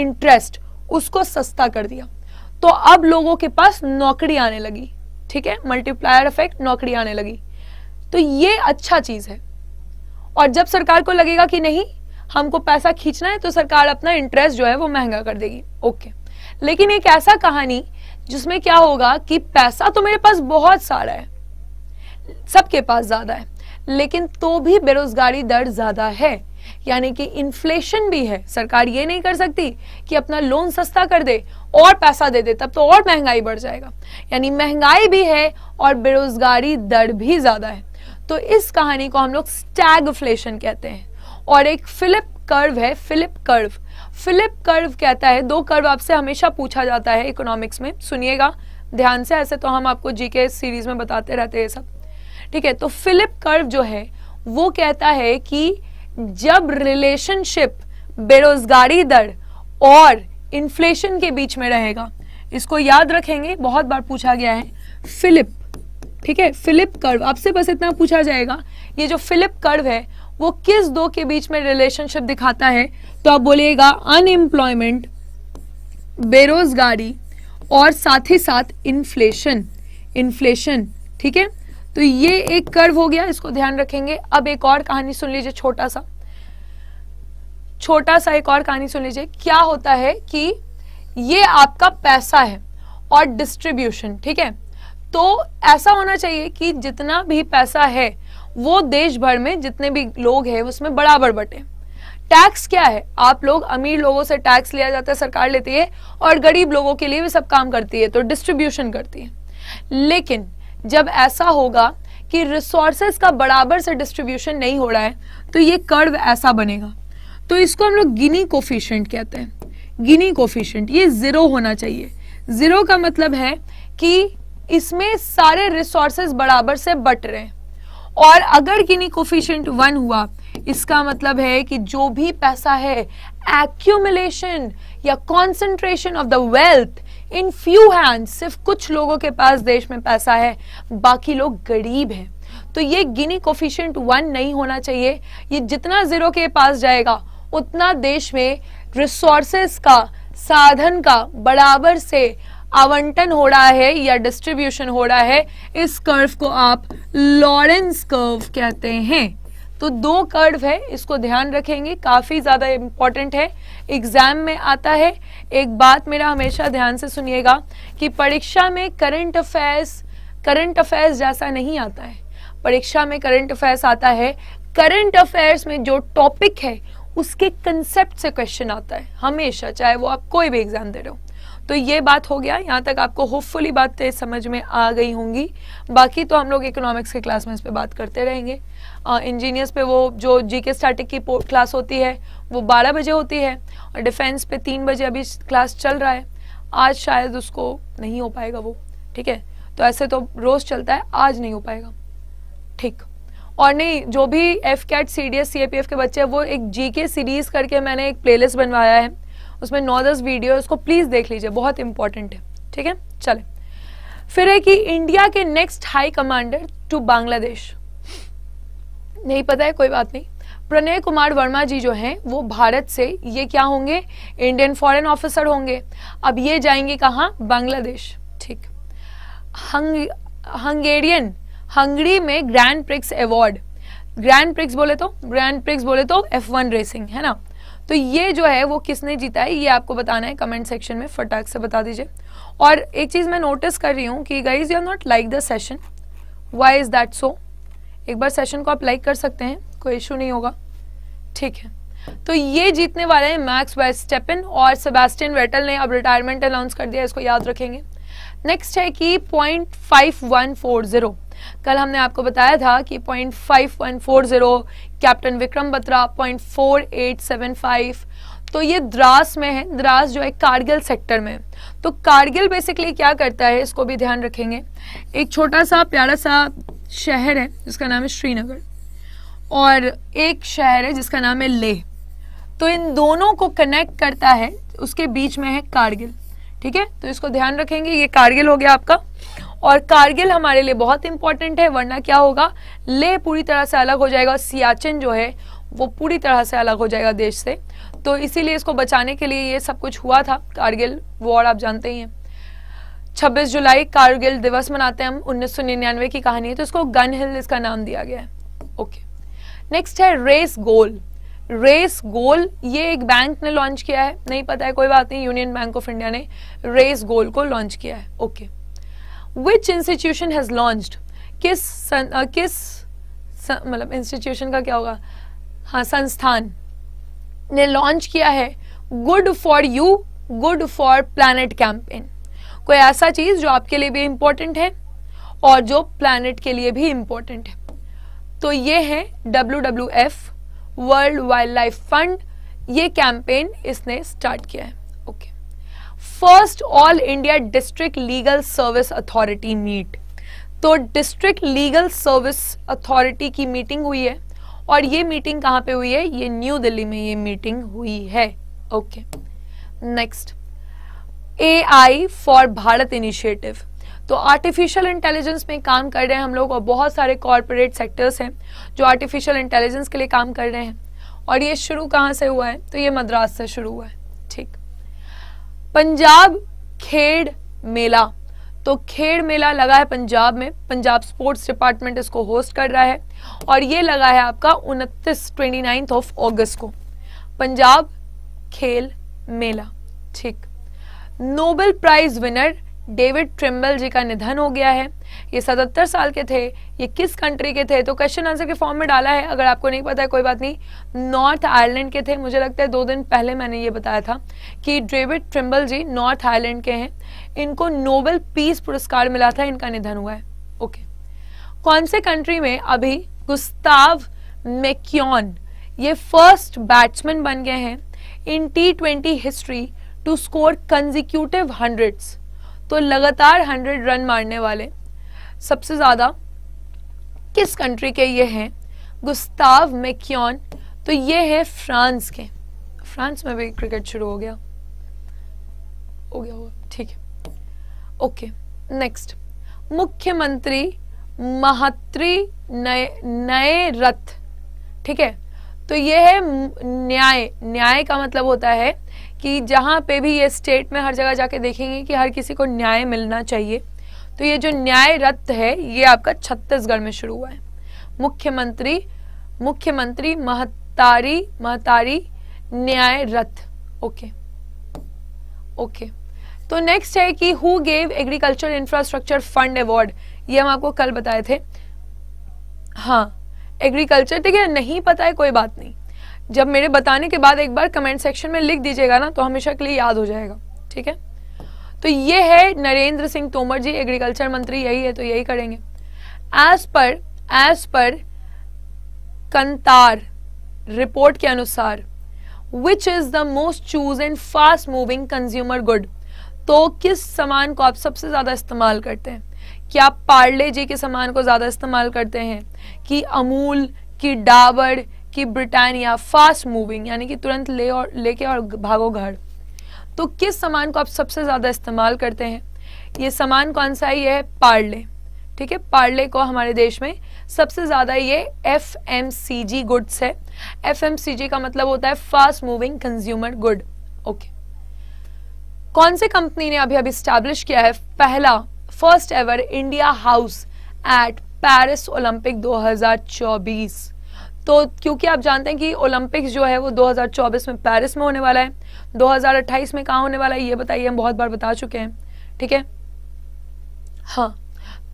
[SPEAKER 1] इंटरेस्ट उसको सस्ता कर दिया तो अब लोगों के पास नौकरी आने लगी ठीक है मल्टीप्लायर इफेक्ट नौकरी आने लगी तो ये अच्छा चीज है और जब सरकार को लगेगा कि नहीं हमको पैसा खींचना है तो सरकार अपना इंटरेस्ट जो है वो महंगा कर देगी ओके लेकिन एक ऐसा कहानी जिसमें क्या होगा कि पैसा तो मेरे पास बहुत सारा है सबके पास ज्यादा है लेकिन तो भी बेरोजगारी दर ज्यादा है यानी कि इन्फ्लेशन भी है सरकार ये नहीं कर सकती कि अपना लोन सस्ता कर दे और पैसा दे दे तब तो और महंगाई बढ़ जाएगा यानी महंगाई भी है और बेरोजगारी दर भी ज़्यादा है तो इस कहानी को हम लोग स्टैग स्टैगफ्लेशन कहते हैं और एक फिलिप कर्व है फिलिप कर्व फिलिप कर्व कहता है दो कर्व आपसे हमेशा पूछा जाता है इकोनॉमिक्स में सुनिएगा ध्यान से ऐसे तो हम आपको जीके सीरीज में बताते रहते हैं सब ठीक है तो फिलिप कर्व जो है वो कहता है कि जब रिलेशनशिप बेरोजगारी दर और इन्फ्लेशन के बीच में रहेगा इसको याद रखेंगे बहुत बार पूछा गया है फिलिप ठीक है फिलिप कर्व आपसे बस इतना पूछा जाएगा ये जो फिलिप कर्व है वो किस दो के बीच में रिलेशनशिप दिखाता है तो आप बोलिएगा अनएम्प्लॉयमेंट बेरोजगारी और साथ ही साथ इन्फ्लेशन इन्फ्लेशन ठीक है तो ये एक कर्व हो गया इसको ध्यान रखेंगे अब एक और कहानी सुन लीजिए छोटा सा छोटा सा एक और कहानी सुन लीजिए क्या होता है कि ये आपका पैसा है और डिस्ट्रीब्यूशन ठीक है तो ऐसा होना चाहिए कि जितना भी पैसा है वो देश भर में जितने भी लोग हैं उसमें बराबर बटे टैक्स क्या है आप लोग अमीर लोगों से टैक्स लिया जाता है सरकार लेती है और गरीब लोगों के लिए भी सब काम करती है तो डिस्ट्रीब्यूशन करती है लेकिन जब ऐसा होगा कि रिसोर्सेज का बराबर से डिस्ट्रीब्यूशन नहीं हो रहा है तो ये कर्व ऐसा बनेगा तो इसको हम लोग गिनी कोफिशेंट कहते हैं गिनी कोफिशेंट ये ज़ीरो होना चाहिए ज़ीरो का मतलब है कि इसमें सारे रिसोर्सेज बराबर से बट रहे हैं और अगर गिनी कोफिशेंट वन हुआ इसका मतलब है कि जो भी पैसा है एक्यूमिलेशन या concentration of the wealth in few hand सिर्फ कुछ लोगों के पास देश में पैसा है बाकी लोग गरीब हैं तो ये गिनी कोफिशेंट वन नहीं होना चाहिए ये जितना ज़ीरो के पास जाएगा उतना देश में रिसोर्सेस का साधन का बराबर से आवंटन हो रहा है या डिस्ट्रीब्यूशन हो रहा है इस कर्व को आप लॉरेंस कर्व कहते हैं तो दो कर्व है इसको ध्यान रखेंगे काफ़ी ज़्यादा इम्पॉर्टेंट है एग्जाम में आता है एक बात मेरा हमेशा ध्यान से सुनिएगा कि परीक्षा में करंट अफेयर्स करंट अफेयर्स जैसा नहीं आता है परीक्षा में करंट अफेयर्स आता है करंट अफेयर्स में जो टॉपिक है उसके कंसेप्ट से क्वेश्चन आता है हमेशा चाहे वो आप कोई भी एग्जाम दे रहे हो तो ये बात हो गया यहाँ तक आपको होपफुली बातें समझ में आ गई होंगी बाकी तो हम लोग इकोनॉमिक्स के क्लास में इस पर बात करते रहेंगे इंजीनियर्स पे वो जो जी के स्टैटिक की क्लास होती है वो बारह बजे होती है और डिफेंस पे तीन बजे अभी क्लास चल रहा है आज शायद उसको नहीं हो पाएगा वो ठीक है तो ऐसे तो रोज़ चलता है आज नहीं हो पाएगा ठीक और नहीं जो भी F cat C D S C A P F के बच्चे हैं वो एक जी के सीरीज़ करके मैंने एक प्लेलिस्ट बनवाया है उसमें नौ दस वीडियो है उसको प्लीज़ देख लीजिए बहुत इंपॉर्टेंट है ठीक है चले फिर है कि इंडिया के next high commander to Bangladesh नहीं पता है कोई बात नहीं प्रणय कुमार वर्मा जी जो हैं वो भारत से ये क्या होंगे इंडियन फॉरेन ऑफिसर होंगे अब ये जाएंगे कहाँ बांग्लादेश ठीक हंग हंगेरियन हंगरी में grand prix award grand prix बोले तो ग्रैंड प्रिक्स बोले तो एफ वन रेसिंग है ना तो ये जो है वो किसने जीता है ये आपको बताना है कमेंट सेक्शन में फटाक से बता दीजिए और एक चीज़ मैं नोटिस कर रही हूँ कि guys you are not like the session why is that so एक बार सेशन को आप लाइक कर सकते हैं कोई इश्यू नहीं होगा ठीक है तो ये जीतने वाले हैं मैक्स स्टेपिन और सेबेस्टियन वेटल ने अब रिटायरमेंट अनाउंस कर दिया इसको याद रखेंगे नेक्स्ट है कि point five one four zero कल हमने आपको बताया था कि point five point four zero captain Vikram Batra point four eight seven five तो ये द्रास में है द्रास जो है कारगिल सेक्टर में तो कारगिल बेसिकली क्या करता है इसको भी ध्यान रखेंगे एक छोटा सा प्यारा सा शहर है जिसका नाम है श्रीनगर और एक शहर है जिसका नाम है लेह तो इन दोनों को कनेक्ट करता है उसके बीच में है कारगिल ठीक है तो इसको ध्यान रखेंगे ये कारगिल हो गया आपका और कारगिल हमारे लिए बहुत इंपॉर्टेंट है वरना क्या होगा ले पूरी तरह से अलग हो जाएगा और सियाचिन जो है वो पूरी तरह से अलग हो जाएगा देश से तो इसीलिए इसको बचाने के लिए ये सब कुछ हुआ था कारगिल वॉर आप जानते ही हैं 26 जुलाई कारगिल दिवस मनाते हैं हम उन्नीस की कहानी है तो इसको गन हिल इसका नाम दिया गया है ओके नेक्स्ट है रेस गोल रेस गोल ये एक बैंक ने लॉन्च किया है नहीं पता है कोई बात नहीं यूनियन बैंक ऑफ इंडिया ने रेस गोल को लॉन्च किया है okay which institution has launch किस सन, आ, किस मतलब इंस्टीट्यूशन का क्या होगा हाँ संस्थान ने लॉन्च किया है good for you good for planet campaign कोई ऐसा चीज़ जो आपके लिए भी इंपॉर्टेंट है और जो प्लानट के लिए भी इंपॉर्टेंट है तो ये है W W F world wild life fund ये कैंपेन इसने स्टार्ट किया है first all India district legal service authority meet तो डिस्ट्रिक्ट लीगल सर्विस अथॉरिटी की मीटिंग हुई है और ये मीटिंग कहाँ पे हुई है ये न्यू दिल्ली में ये मीटिंग हुई है okay next A I for Bharat initiative तो आर्टिफिशियल इंटेलिजेंस में काम कर रहे हैं हम लोग और बहुत सारे कॉरपोरेट सेक्टर्स हैं जो आर्टिफिशियल इंटेलिजेंस के लिए काम कर रहे हैं और ये शुरू कहाँ से हुआ है तो ये मद्रास से शुरू हुआ है पंजाब खेड़ मेला तो खेड़ मेला लगा है पंजाब में पंजाब स्पोर्ट्स डिपार्टमेंट इसको होस्ट कर रहा है और ये लगा है आपका उनतीस ट्वेंटी नाइन्थ ऑफ ऑगस्ट को पंजाब खेल मेला ठीक Nobel prize winner David Trimble ji का निधन हो गया है ये सतहत्तर साल के थे ये किस कंट्री के थे तो क्वेश्चन आंसर के फॉर्म में डाला है अगर आपको नहीं पता है कोई बात नहीं नॉर्थ आयरलैंड के थे मुझे लगता है दो दिन पहले मैंने ये बताया था कि David Trimble ji North Ireland के हैं इनको नोबेल पीस पुरस्कार मिला था इनका निधन हुआ है ओके कौन से कंट्री में अभी गुस्ताव मेक्योन ये फर्स्ट बैट्समैन बन गए हैं in T twenty history to score consecutive hundreds तो लगातार हंड्रेड रन मारने वाले सबसे ज़्यादा किस कंट्री के ये हैं गुस्ताव मैक्योन तो ये है फ्रांस के फ्रांस में भी क्रिकेट शुरू हो गया हो गया होगा ठीक है ओके नेक्स्ट मुख्यमंत्री महात्री नए नए रथ ठीक है तो ये है न्याय न्याय का मतलब होता है कि जहाँ पे भी ये स्टेट में हर जगह जाके देखेंगे कि हर किसी को न्याय मिलना चाहिए तो ये जो न्याय रथ है ये आपका छत्तीसगढ़ में शुरू हुआ है मुख्यमंत्री मुख्यमंत्री महतारी महतारी न्याय रथ ओके ओके तो नेक्स्ट है कि who gave agriculture infrastructure fund award ये हम आपको कल बताए थे हाँ एग्रीकल्चर ठीक है नहीं पता है कोई बात नहीं जब मेरे बताने के बाद एक बार कमेंट सेक्शन में लिख दीजिएगा ना तो हमेशा के लिए याद हो जाएगा ठीक है तो ये है नरेंद्र सिंह तोमर जी एग्रीकल्चर मंत्री यही है तो यही करेंगे as per as per कंतार report के अनुसार which is the most choose and fast moving consumer good तो किस सामान को आप सबसे ज़्यादा इस्तेमाल करते हैं क्या आप पार्ले जी के सामान को ज़्यादा इस्तेमाल करते हैं कि अमूल की डाबर कि ब्रिटानिया फास्ट मूविंग यानी कि तुरंत ले और लेके और भागो घर तो किस सामान को आप सबसे ज़्यादा इस्तेमाल करते हैं ये सामान कौन सा है ये पार्ले ठीक है पार्ले को हमारे देश में सबसे ज़्यादा ये F M C G goods है एफ एम सी जी का मतलब होता है fast moving consumer good okay कौन से कंपनी ने अभी अभी स्टैब्लिश किया है पहला first ever India house at Paris Olympic 2024 तो क्योंकि आप जानते हैं कि ओलंपिक्स जो है वो 2024 में पेरिस में होने वाला है 2028 में कहाँ होने वाला है ये बताइए हम बहुत बार बता चुके हैं ठीक है हाँ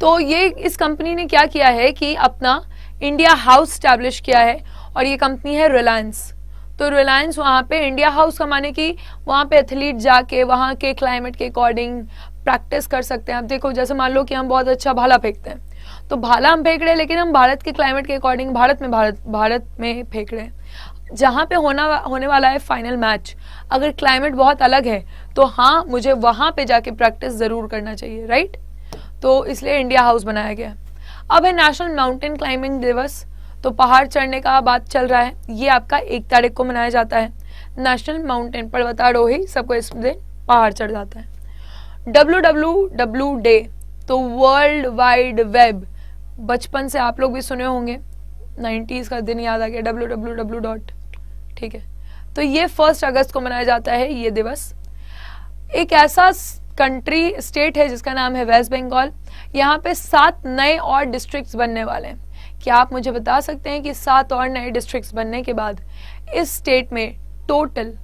[SPEAKER 1] तो ये इस कंपनी ने क्या किया है कि अपना इंडिया हाउस स्टैब्लिश किया है और ये कंपनी है रिलायंस तो रिलायंस वहाँ पे इंडिया हाउस का माने कि वहाँ पे एथलीट जाके वहाँ के क्लाइमेट के अकॉर्डिंग प्रैक्टिस कर सकते हैं आप देखो जैसे मान लो कि हम बहुत अच्छा भाला फेंकते हैं तो भाला हम फेंक रहे हैं लेकिन हम भारत के क्लाइमेट के अकॉर्डिंग भारत में भारत भारत में फेंक रहे हैं जहाँ पे होना होने वाला है फाइनल मैच अगर क्लाइमेट बहुत अलग है तो हाँ मुझे वहाँ पे जाके प्रैक्टिस ज़रूर करना चाहिए राइट तो इसलिए इंडिया हाउस बनाया गया अब है नेशनल माउंटेन क्लाइंबिंग दिवस तो पहाड़ चढ़ने का बात चल रहा है ये आपका एक तारीख को मनाया जाता है नेशनल माउंटेन पर्वतारोही सबको इस दिन पहाड़ चढ़ जाता है डब्ल्यू डब्ल्यू डब्ल्यू डे तो वर्ल्ड वाइड वेब बचपन से आप लोग भी सुने होंगे नाइन्टीज़ का दिन याद आ गया डब्ल्यू डब्ल्यू डब्ल्यू डॉट ठीक है तो ये फर्स्ट अगस्त को मनाया जाता है ये दिवस एक ऐसा कंट्री स्टेट है जिसका नाम है वेस्ट बंगाल यहाँ पे सात नए और डिस्ट्रिक्ट्स बनने वाले हैं क्या आप मुझे बता सकते हैं कि सात और नए डिस्ट्रिक्ट्स बनने के बाद इस स्टेट में टोटल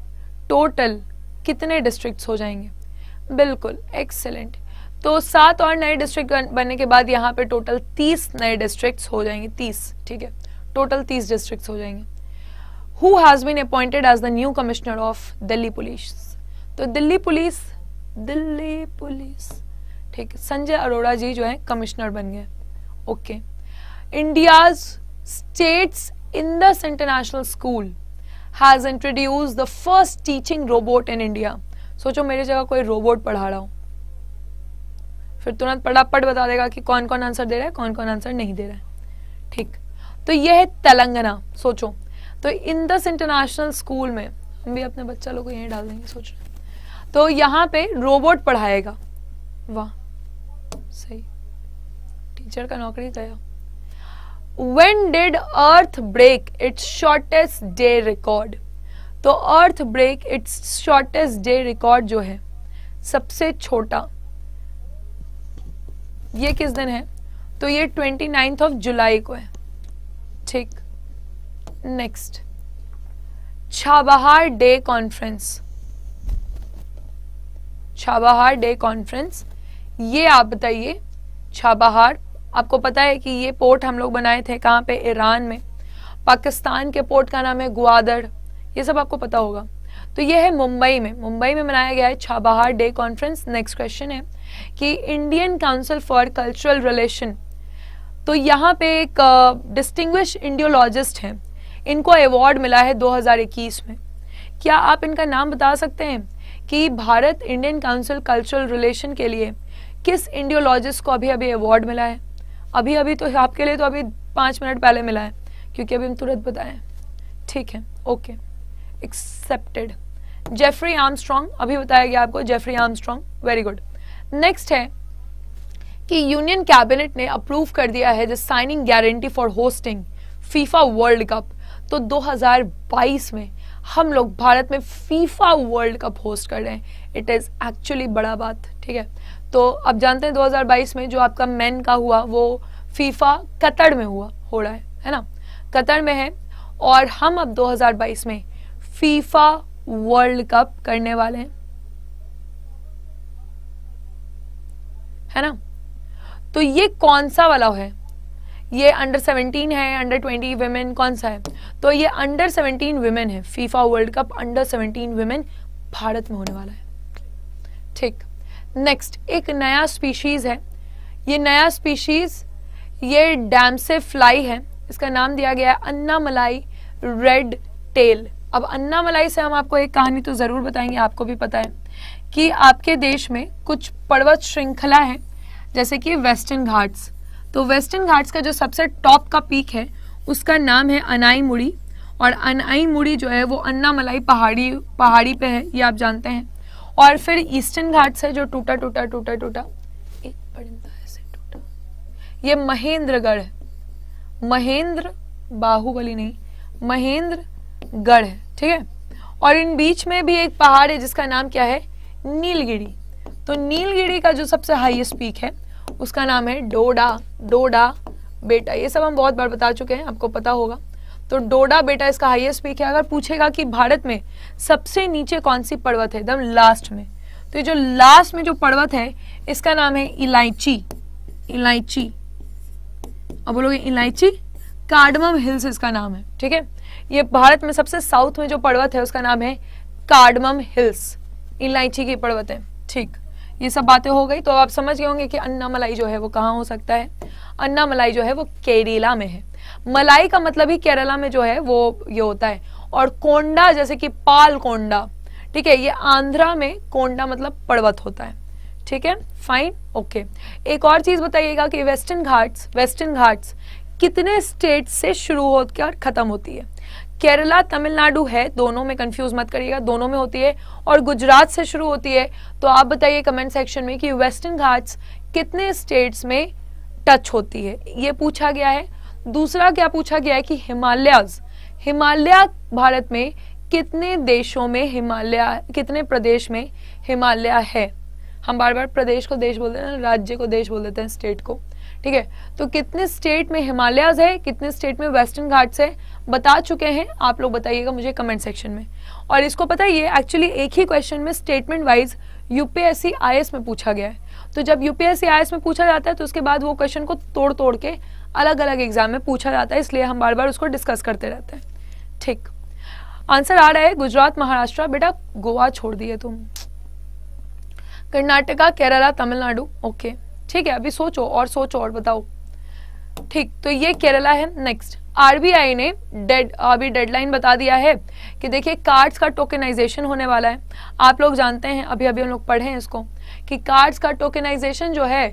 [SPEAKER 1] टोटल कितने डिस्ट्रिक्ट्स हो जाएंगे बिल्कुल एक्सेलेंट तो सात और नए डिस्ट्रिक्ट बनने के बाद यहाँ पे टोटल तीस नए डिस्ट्रिक्ट हो जाएंगे तीस ठीक है टोटल तीस डिस्ट्रिक्ट हो जाएंगे who has been appointed as the new commissioner of Delhi police तो दिल्ली पुलिस दिल्ली पुलिस ठीक संजय अरोड़ा जी जो है कमिश्नर बन गए okay India's states in this international school has introduce the first teaching robot in India सोचो मेरी जगह कोई रोबोट पढ़ा रहा हूँ फिर तुरंत पटापट बता देगा कि कौन कौन आंसर दे रहा है कौन कौन आंसर नहीं दे रहा है ठीक तो ये है तेलंगाना सोचो तो इंदस इंटरनेशनल स्कूल में हम भी अपने बच्चा लोग को यहीं डाल देंगे सोच तो यहाँ पे रोबोट पढ़ाएगा वाह सही टीचर का नौकरी गया When did Earth break its shortest day record? तो Earth break its shortest day record जो है सबसे छोटा ये किस दिन है तो ये ट्वेंटी नाइन्थ ऑफ जुलाई को है ठीक next Chabahar day conference Chabahar day conference ये आप बताइए छाबहार आपको पता है कि ये पोर्ट हम लोग बनाए थे कहाँ पे ईरान में पाकिस्तान के पोर्ट का नाम है ग्वादर ये सब आपको पता होगा तो ये है मुंबई में मुंबई में मनाया गया है Chabahar day conference next question है कि Indian council for cultural relation तो यहाँ पे एक डिस्टिंग्विश इंडियोलॉजिस्ट हैं इनको अवार्ड मिला है 2021 में क्या आप इनका नाम बता सकते हैं कि Bharat Indian council cultural relation के लिए किस इंडियोलॉजिस्ट को अभी अभी अवार्ड मिला है अभी अभी तो आपके लिए तो अभी पाँच मिनट पहले मिला है क्योंकि अभी हम तुरंत बताएं ठीक है ओके एक्सेप्टेड जेफरी आर्मस्ट्रॉन्ग अभी बताया गया आपको Jeffrey Armstrong very good next है कि यूनियन कैबिनेट ने अप्रूव कर दिया है the signing guarantee for hosting FIFA World Cup तो 2022 में हम लोग भारत में फीफा वर्ल्ड कप होस्ट कर रहे हैं इट इज़ एक्चुअली बड़ा बात ठीक है तो आप जानते हैं 2022 में जो आपका मैन का हुआ वो फीफा कतर में हुआ हो रहा है है ना कतर में है और हम अब 2022 में फीफा वर्ल्ड कप करने वाले हैं है ना तो ये कौन सा वाला है ये अंडर 17 है अंडर 20 वेमेन कौन सा है तो ये अंडर 17 वेमेन है FIFA World Cup under 17 women Bharat में होने वाला है ठीक नेक्स्ट एक नया स्पीशीज है ये नया स्पीशीज ये डैम से फ्लाई है इसका नाम दिया गया है अन्ना मलाई रेड टेल अब अन्ना मलाई से हम आपको एक कहानी तो ज़रूर बताएंगे आपको भी पता है कि आपके देश में कुछ पर्वत श्रृंखला है जैसे कि वेस्टर्न घाट्स तो वेस्टर्न घाट्स का जो सबसे टॉप का पीक है उसका नाम है अनाई मुड़ी और अनाई मुड़ी जो है वो अन्नामलाई पहाड़ी पहाड़ी पे है ये आप जानते हैं और फिर ईस्टर्न घाट्स है जो टूटा टूटा टूटा टूटा एक परिंदा ऐसे टूटा ये महेंद्रगढ़ है महेंद्र बाहुबली नहीं महेंद्रगढ़ है ठीक है और इन बीच में भी एक पहाड़ है जिसका नाम क्या है नीलगिरी तो नीलगिरी का जो सबसे हाईएस्ट पीक है उसका नाम है डोडा डोडा बेटा ये सब हम बहुत बार बता चुके हैं आपको पता होगा तो डोडा बेटा इसका हाईएस्ट पीक है अगर पूछेगा कि भारत में सबसे नीचे कौन सी पर्वत है एकदम लास्ट में तो ये जो लास्ट में जो पर्वत है इसका नाम है इलायची इलायची अब बोलोगे इलायची कार्डमम हिल्स इसका नाम है ठीक है ये भारत में सबसे साउथ में जो पर्वत है उसका नाम है कार्डमम हिल्स इलायची की पर्वतें ठीक ये सब बातें हो गई तो आप समझ गए होंगे कि अन्ना मलाई जो है वो कहाँ हो सकता है अन्ना मलाई जो है वो केरला में है मलाई का मतलब ही केरला में जो है वो ये होता है और कोंडा जैसे कि पाल कोंडा ठीक है ये आंध्रा में कोंडा मतलब पर्वत होता है ठीक है फाइन ओके एक और चीज बताइएगा कि वेस्टर्न घाट्स वेस्टर्न घाट्स कितने स्टेट से शुरू होकर खत्म होती है केरला तमिलनाडु है दोनों में कंफ्यूज मत करिएगा दोनों में होती है और गुजरात से शुरू होती है तो आप बताइए कमेंट सेक्शन में कि वेस्टर्न घाट्स कितने स्टेट्स में टच होती है ये पूछा गया है दूसरा क्या पूछा गया है कि हिमालयाज हिमालय भारत में कितने देशों में हिमालय कितने प्रदेश में हिमालय है हम बार बार प्रदेश को देश बोल देते हैं राज्य को देश बोल देते हैं स्टेट को ठीक है तो कितने स्टेट में हिमालयाज है कितने स्टेट में वेस्टर्न घाट्स है बता चुके हैं आप लोग बताइएगा मुझे कमेंट सेक्शन में और इसको पता है ये एक्चुअली एक ही क्वेश्चन में स्टेटमेंट वाइज यूपीएससी आई में पूछा गया है तो जब यूपीएससी आई में पूछा जाता है तो उसके बाद वो क्वेश्चन को तोड़ तोड़ के अलग अलग एग्जाम में पूछा जाता है इसलिए हम बार बार उसको डिस्कस करते रहते हैं ठीक आंसर आ रहा है गुजरात महाराष्ट्र बेटा गोवा छोड़ दिए तुम कर्नाटका केरला तमिलनाडु ओके ठीक है अभी सोचो और सोचो और बताओ ठीक तो ये केरला है नेक्स्ट आरबीआई ने डेड अभी डेडलाइन बता दिया है कि देखिए कार्ड्स का टोकनाइजेशन होने वाला है आप लोग जानते हैं अभी अभी हम लोग पढ़े हैं इसको कि कार्ड्स का टोकनाइजेशन जो है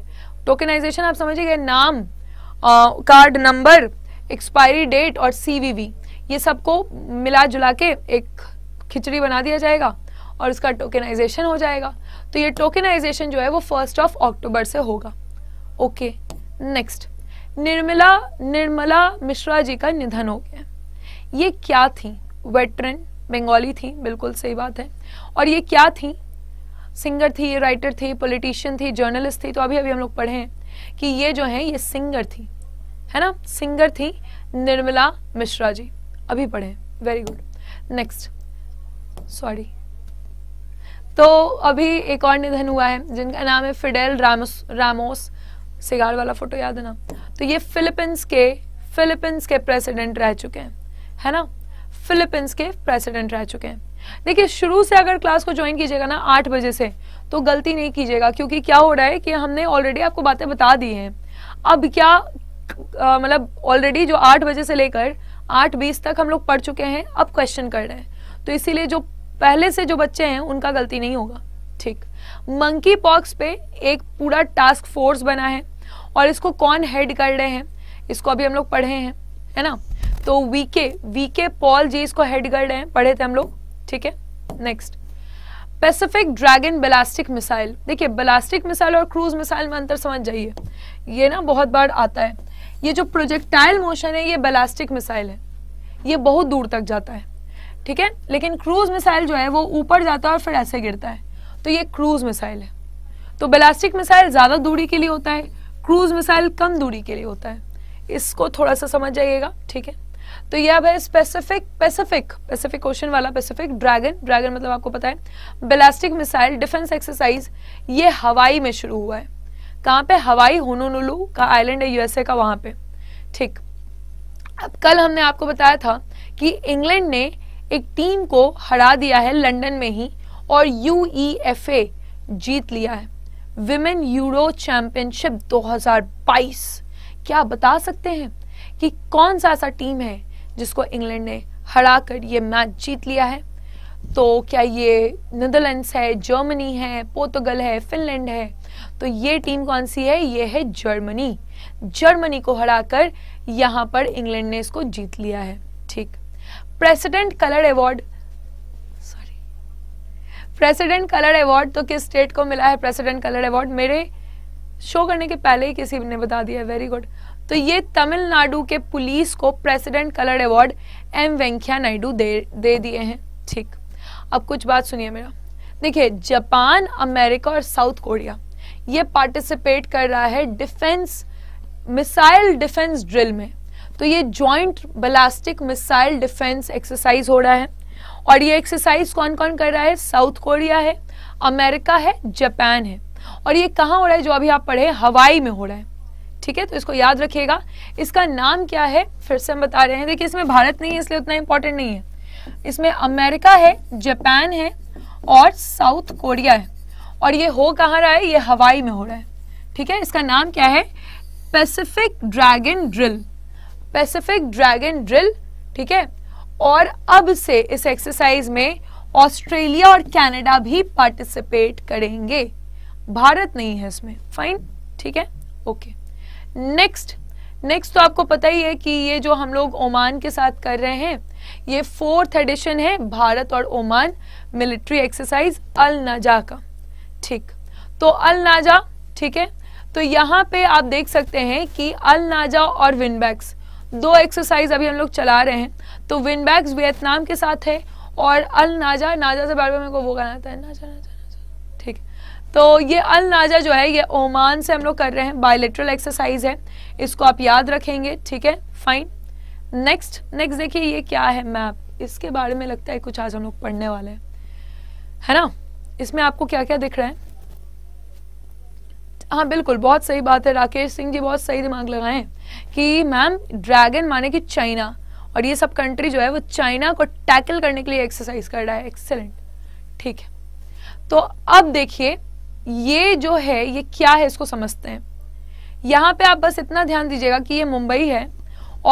[SPEAKER 1] टोकनाइजेशन आप समझिए नाम कार्ड नंबर एक्सपायरी डेट और सीवीवी ये सबको मिला जुला के एक खिचड़ी बना दिया जाएगा और उसका टोकनाइजेशन हो जाएगा तो ये टोकनाइजेशन जो है वो फर्स्ट ऑफ अक्टूबर से होगा ओके नेक्स्ट निर्मला निर्मला मिश्रा जी का निधन हो गया ये क्या थी वेटरन बंगाली थी बिल्कुल सही बात है और ये क्या थी सिंगर थी ये राइटर थी पॉलिटिशियन थी जर्नलिस्ट थी तो अभी अभी हम लोग पढ़े हैं कि ये जो है ये सिंगर थी है ना सिंगर थी निर्मला मिश्रा जी अभी पढ़े वेरी गुड नेक्स्ट सॉरी तो अभी एक और निधन हुआ है जिनका नाम है फिडेल रामोस रामोस सिगार वाला फोटो याद है ना तो ये फिलीपींस के फिलीपींस के प्रेसिडेंट रह चुके हैं है ना फिलीपींस के प्रेसिडेंट रह चुके हैं देखिए शुरू से अगर क्लास को ज्वाइन कीजिएगा ना आठ बजे से तो गलती नहीं कीजिएगा क्योंकि क्या हो रहा है कि हमने ऑलरेडी आपको बातें बता दी हैं अब क्या मतलब ऑलरेडी जो आठ बजे से लेकर आठ बीस तक हम लोग पढ़ चुके हैं अब क्वेश्चन कर रहे हैं तो इसीलिए जो पहले से जो बच्चे हैं उनका गलती नहीं होगा ठीक मंकी पॉक्स पे एक पूरा टास्क फोर्स बना है और इसको कौन हेड कर रहे हैं इसको अभी हम लोग पढ़े हैं है ना तो वीके वीके पॉल जी इसको हेड कर रहे हैं पढ़े थे हम लोग ठीक है next Pacific Dragon ballistic missile देखिए बेलास्टिक मिसाइल और क्रूज मिसाइल में अंतर समझ जाइए ये ना बहुत बार आता है ये जो प्रोजेक्टाइल मोशन है ये बेलास्टिक मिसाइल है ये बहुत दूर तक जाता है ठीक है लेकिन क्रूज मिसाइल जो है वो ऊपर जाता है और फिर ऐसे गिरता है तो ये क्रूज मिसाइल है तो बेलास्टिक मिसाइल ज़्यादा दूरी के लिए होता है क्रूज मिसाइल कम दूरी के लिए होता है इसको थोड़ा सा समझ जाइएगा ठीक है तो यह अब है स्पेसिफिक पैसिफिक पैसिफिक ओशन वाला पैसिफिक ड्रैगन ड्रैगन मतलब आपको पता है बेलास्टिक मिसाइल डिफेंस एक्सरसाइज ये हवाई में शुरू हुआ है कहाँ पे हवाई होनोलुलु का आइलैंड है यूएसए का वहां पे ठीक अब कल हमने आपको बताया था कि इंग्लैंड ने एक टीम को हरा दिया है लंदन में ही और यूईएफए e जीत लिया है विमेन यूरो चैंपियनशिप 2022 क्या आप बता सकते हैं कि कौन सा ऐसा टीम है जिसको इंग्लैंड ने हरा कर ये मैच जीत लिया है तो क्या ये नीदरलैंड्स है जर्मनी है पोर्तुगल है फिनलैंड है तो ये टीम कौन सी है ये है जर्मनी जर्मनी को हराकर यहाँ पर इंग्लैंड ने इसको जीत लिया है ठीक President colour award President colour award तो किस स्टेट को मिला है प्रेसिडेंट कलर अवार्ड मेरे शो करने के पहले ही किसी ने बता दिया वेरी गुड तो ये तमिलनाडु के पुलिस को president colour award M Venkaiah Naidu दे दे दिए हैं ठीक अब कुछ बात सुनिए मेरा देखिए जापान अमेरिका और साउथ कोरिया ये पार्टिसिपेट कर रहा है डिफेंस मिसाइल डिफेंस ड्रिल में तो ये joint ballistic missile defence exercise हो रहा है और ये एक्सरसाइज कौन कौन कर रहा है साउथ कोरिया है अमेरिका है जापान है और ये कहाँ हो रहा है जो अभी आप पढ़े हवाई में हो रहा है ठीक है तो इसको याद रखिएगा इसका नाम क्या है फिर से हम बता रहे हैं देखिए इसमें भारत नहीं है इसलिए उतना इंपॉर्टेंट नहीं है इसमें अमेरिका है जापान है और साउथ कोरिया है और ये हो कहाँ रहा है ये हवाई में हो रहा है ठीक है इसका नाम क्या है Pacific Dragon drill Pacific Dragon drill ठीक है और अब से इस एक्सरसाइज में ऑस्ट्रेलिया और कनाडा भी पार्टिसिपेट करेंगे भारत नहीं है इसमें फाइन ठीक है ओके नेक्स्ट नेक्स्ट तो आपको पता ही है कि ये जो हम लोग ओमान के साथ कर रहे हैं ये फोर्थ एडिशन है भारत और ओमान मिलिट्री एक्सरसाइज अल नाजा का ठीक तो अल नाजा ठीक है तो यहाँ पे आप देख सकते हैं कि अल नाजा और विनबैक्स दो एक्सरसाइज अभी हम लोग चला रहे हैं तो विन बैग्स वियतनाम के साथ है और अल नाजा नाजा से बार बार मेरे को वो गाना था नाजा नाजा ठीक तो ये अल नाजा जो है ये ओमान से हम लोग कर रहे हैं बायोलिट्रल एक्सरसाइज है इसको आप याद रखेंगे ठीक है फाइन नेक्स्ट नेक्स्ट देखिए ये क्या है मैप इसके बारे में लगता है कुछ आज हम लोग पढ़ने वाले हैं है ना इसमें आपको क्या क्या दिख रहा है हाँ बिल्कुल बहुत सही बात है राकेश सिंह जी बहुत सही दिमाग लगाए कि मैम ड्रैगन माने कि चाइना और ये सब कंट्री जो है वो चाइना को टैकल करने के लिए एक्सरसाइज कर रहा है एक्सेलेंट ठीक है तो अब देखिए ये जो है ये क्या है इसको समझते हैं यहाँ पे आप बस इतना ध्यान दीजिएगा कि ये मुंबई है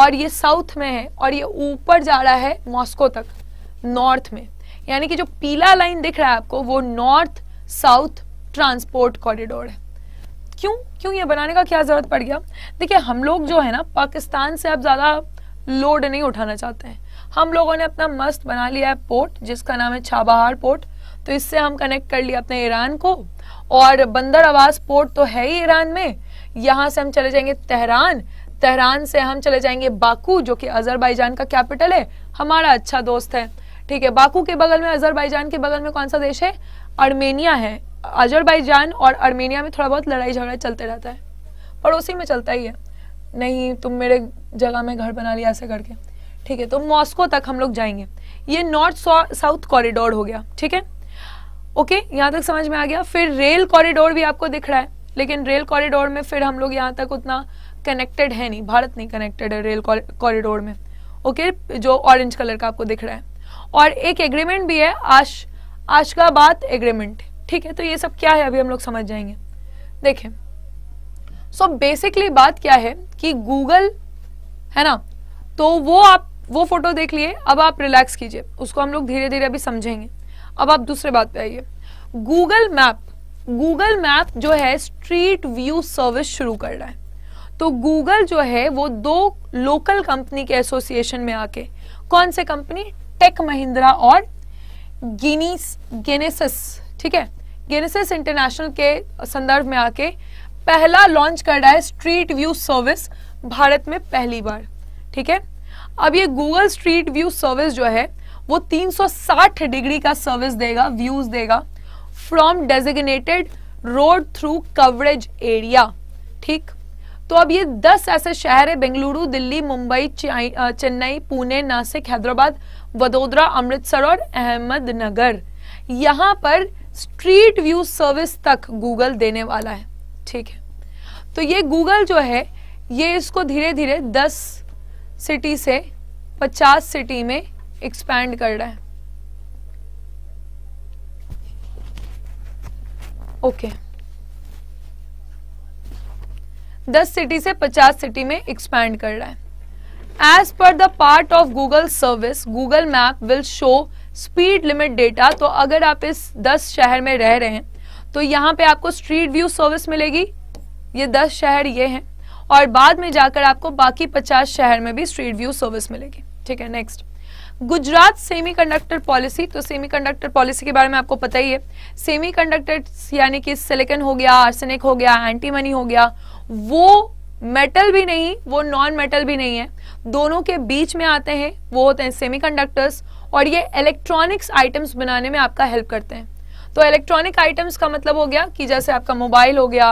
[SPEAKER 1] और ये साउथ में है और ये ऊपर जा रहा है मॉस्को तक नॉर्थ में यानी कि जो पीला लाइन दिख रहा है आपको वो नॉर्थ साउथ ट्रांसपोर्ट कॉरिडोर है क्यों क्यों ये बनाने का क्या ज़रूरत पड़ गया देखिए हम लोग जो है ना पाकिस्तान से अब ज़्यादा लोड नहीं उठाना चाहते हैं हम लोगों ने अपना मस्त बना लिया है पोर्ट जिसका नाम है छाबहार पोर्ट तो इससे हम कनेक्ट कर लिया अपने ईरान को और बंदर आवास पोर्ट तो है ही ईरान में यहाँ से हम चले जाएंगे तेहरान तेहरान से हम चले जाएंगे बाकू जो कि अजरबैजान का कैपिटल है हमारा अच्छा दोस्त है ठीक है बाकू के बगल में अजरबैजान के बगल में कौन सा देश है अर्मेनिया है अजरबैजान और आर्मेनिया में थोड़ा बहुत लड़ाई झगड़ा चलते रहता है पड़ोसी में चलता ही है नहीं तुम मेरे जगह में घर बना लिया ऐसे करके ठीक है तो मॉस्को तक हम लोग जाएंगे ये नॉर्थ साउथ कॉरिडोर हो गया ठीक है ओके यहाँ तक समझ में आ गया फिर रेल कॉरिडोर भी आपको दिख रहा है लेकिन रेल कॉरिडोर में फिर हम लोग यहाँ तक उतना कनेक्टेड है नहीं भारत नहीं कनेक्टेड है रेल कॉरिडोर में ओके जो ऑरेंज कलर का आपको दिख रहा है और एक एग्रीमेंट भी है आश आशगाबाद एग्रीमेंट ठीक है तो ये सब क्या है अभी हम लोग समझ जाएंगे देखें सो so बेसिकली बात क्या है कि गूगल है ना तो वो आप वो फोटो देख लिए अब आप रिलैक्स कीजिए उसको हम लोग धीरे धीरे अभी समझेंगे अब आप दूसरे बात पे आइए गूगल मैप गूगल मैप जो है स्ट्रीट व्यू सर्विस शुरू कर रहा है तो गूगल जो है वो दो लोकल कंपनी के एसोसिएशन में आके कौन से कंपनी टेक महिंद्रा और गिनीस गेनेसिस ठीक है गेनेसिस इंटरनेशनल के संदर्भ में आके पहला लॉन्च कर रहा है स्ट्रीट व्यू सर्विस भारत में पहली बार ठीक है अब ये गूगल स्ट्रीट व्यू सर्विस जो है वो 360 डिग्री का सर्विस देगा व्यूज देगा from designated road through coverage area ठीक तो अब ये 10 ऐसे शहर है बेंगलुरु दिल्ली मुंबई चेन्नई पुणे नासिक हैदराबाद वडोदरा अमृतसर और अहमदनगर यहाँ पर स्ट्रीट व्यू सर्विस तक गूगल देने वाला है ठीक है तो ये गूगल जो है ये इसको धीरे धीरे 10 सिटी से 50 सिटी में एक्सपैंड कर रहा है ओके okay. 10 सिटी से 50 सिटी में एक्सपैंड कर रहा है as per the part of Google service Google map will show speed limit data तो अगर आप इस दस शहर में रह रहे हैं तो यहाँ पे आपको स्ट्रीट व्यू सर्विस मिलेगी ये दस शहर ये हैं और बाद में जाकर आपको बाकी पचास शहर में भी स्ट्रीट व्यू सर्विस मिलेगी ठीक है नेक्स्ट गुजरात सेमीकंडक्टर पॉलिसी तो सेमीकंडक्टर पॉलिसी के बारे में आपको पता ही है सेमीकंडक्टर यानी कि सिलिकन हो गया आर्सेनिक हो गया एंटीमनी हो गया वो मेटल भी नहीं वो नॉन मेटल भी नहीं है दोनों के बीच में आते हैं वो होते हैं सेमी और ये इलेक्ट्रॉनिक्स आइटम्स बनाने में आपका हेल्प करते हैं तो इलेक्ट्रॉनिक आइटम्स का मतलब हो गया कि जैसे आपका मोबाइल हो गया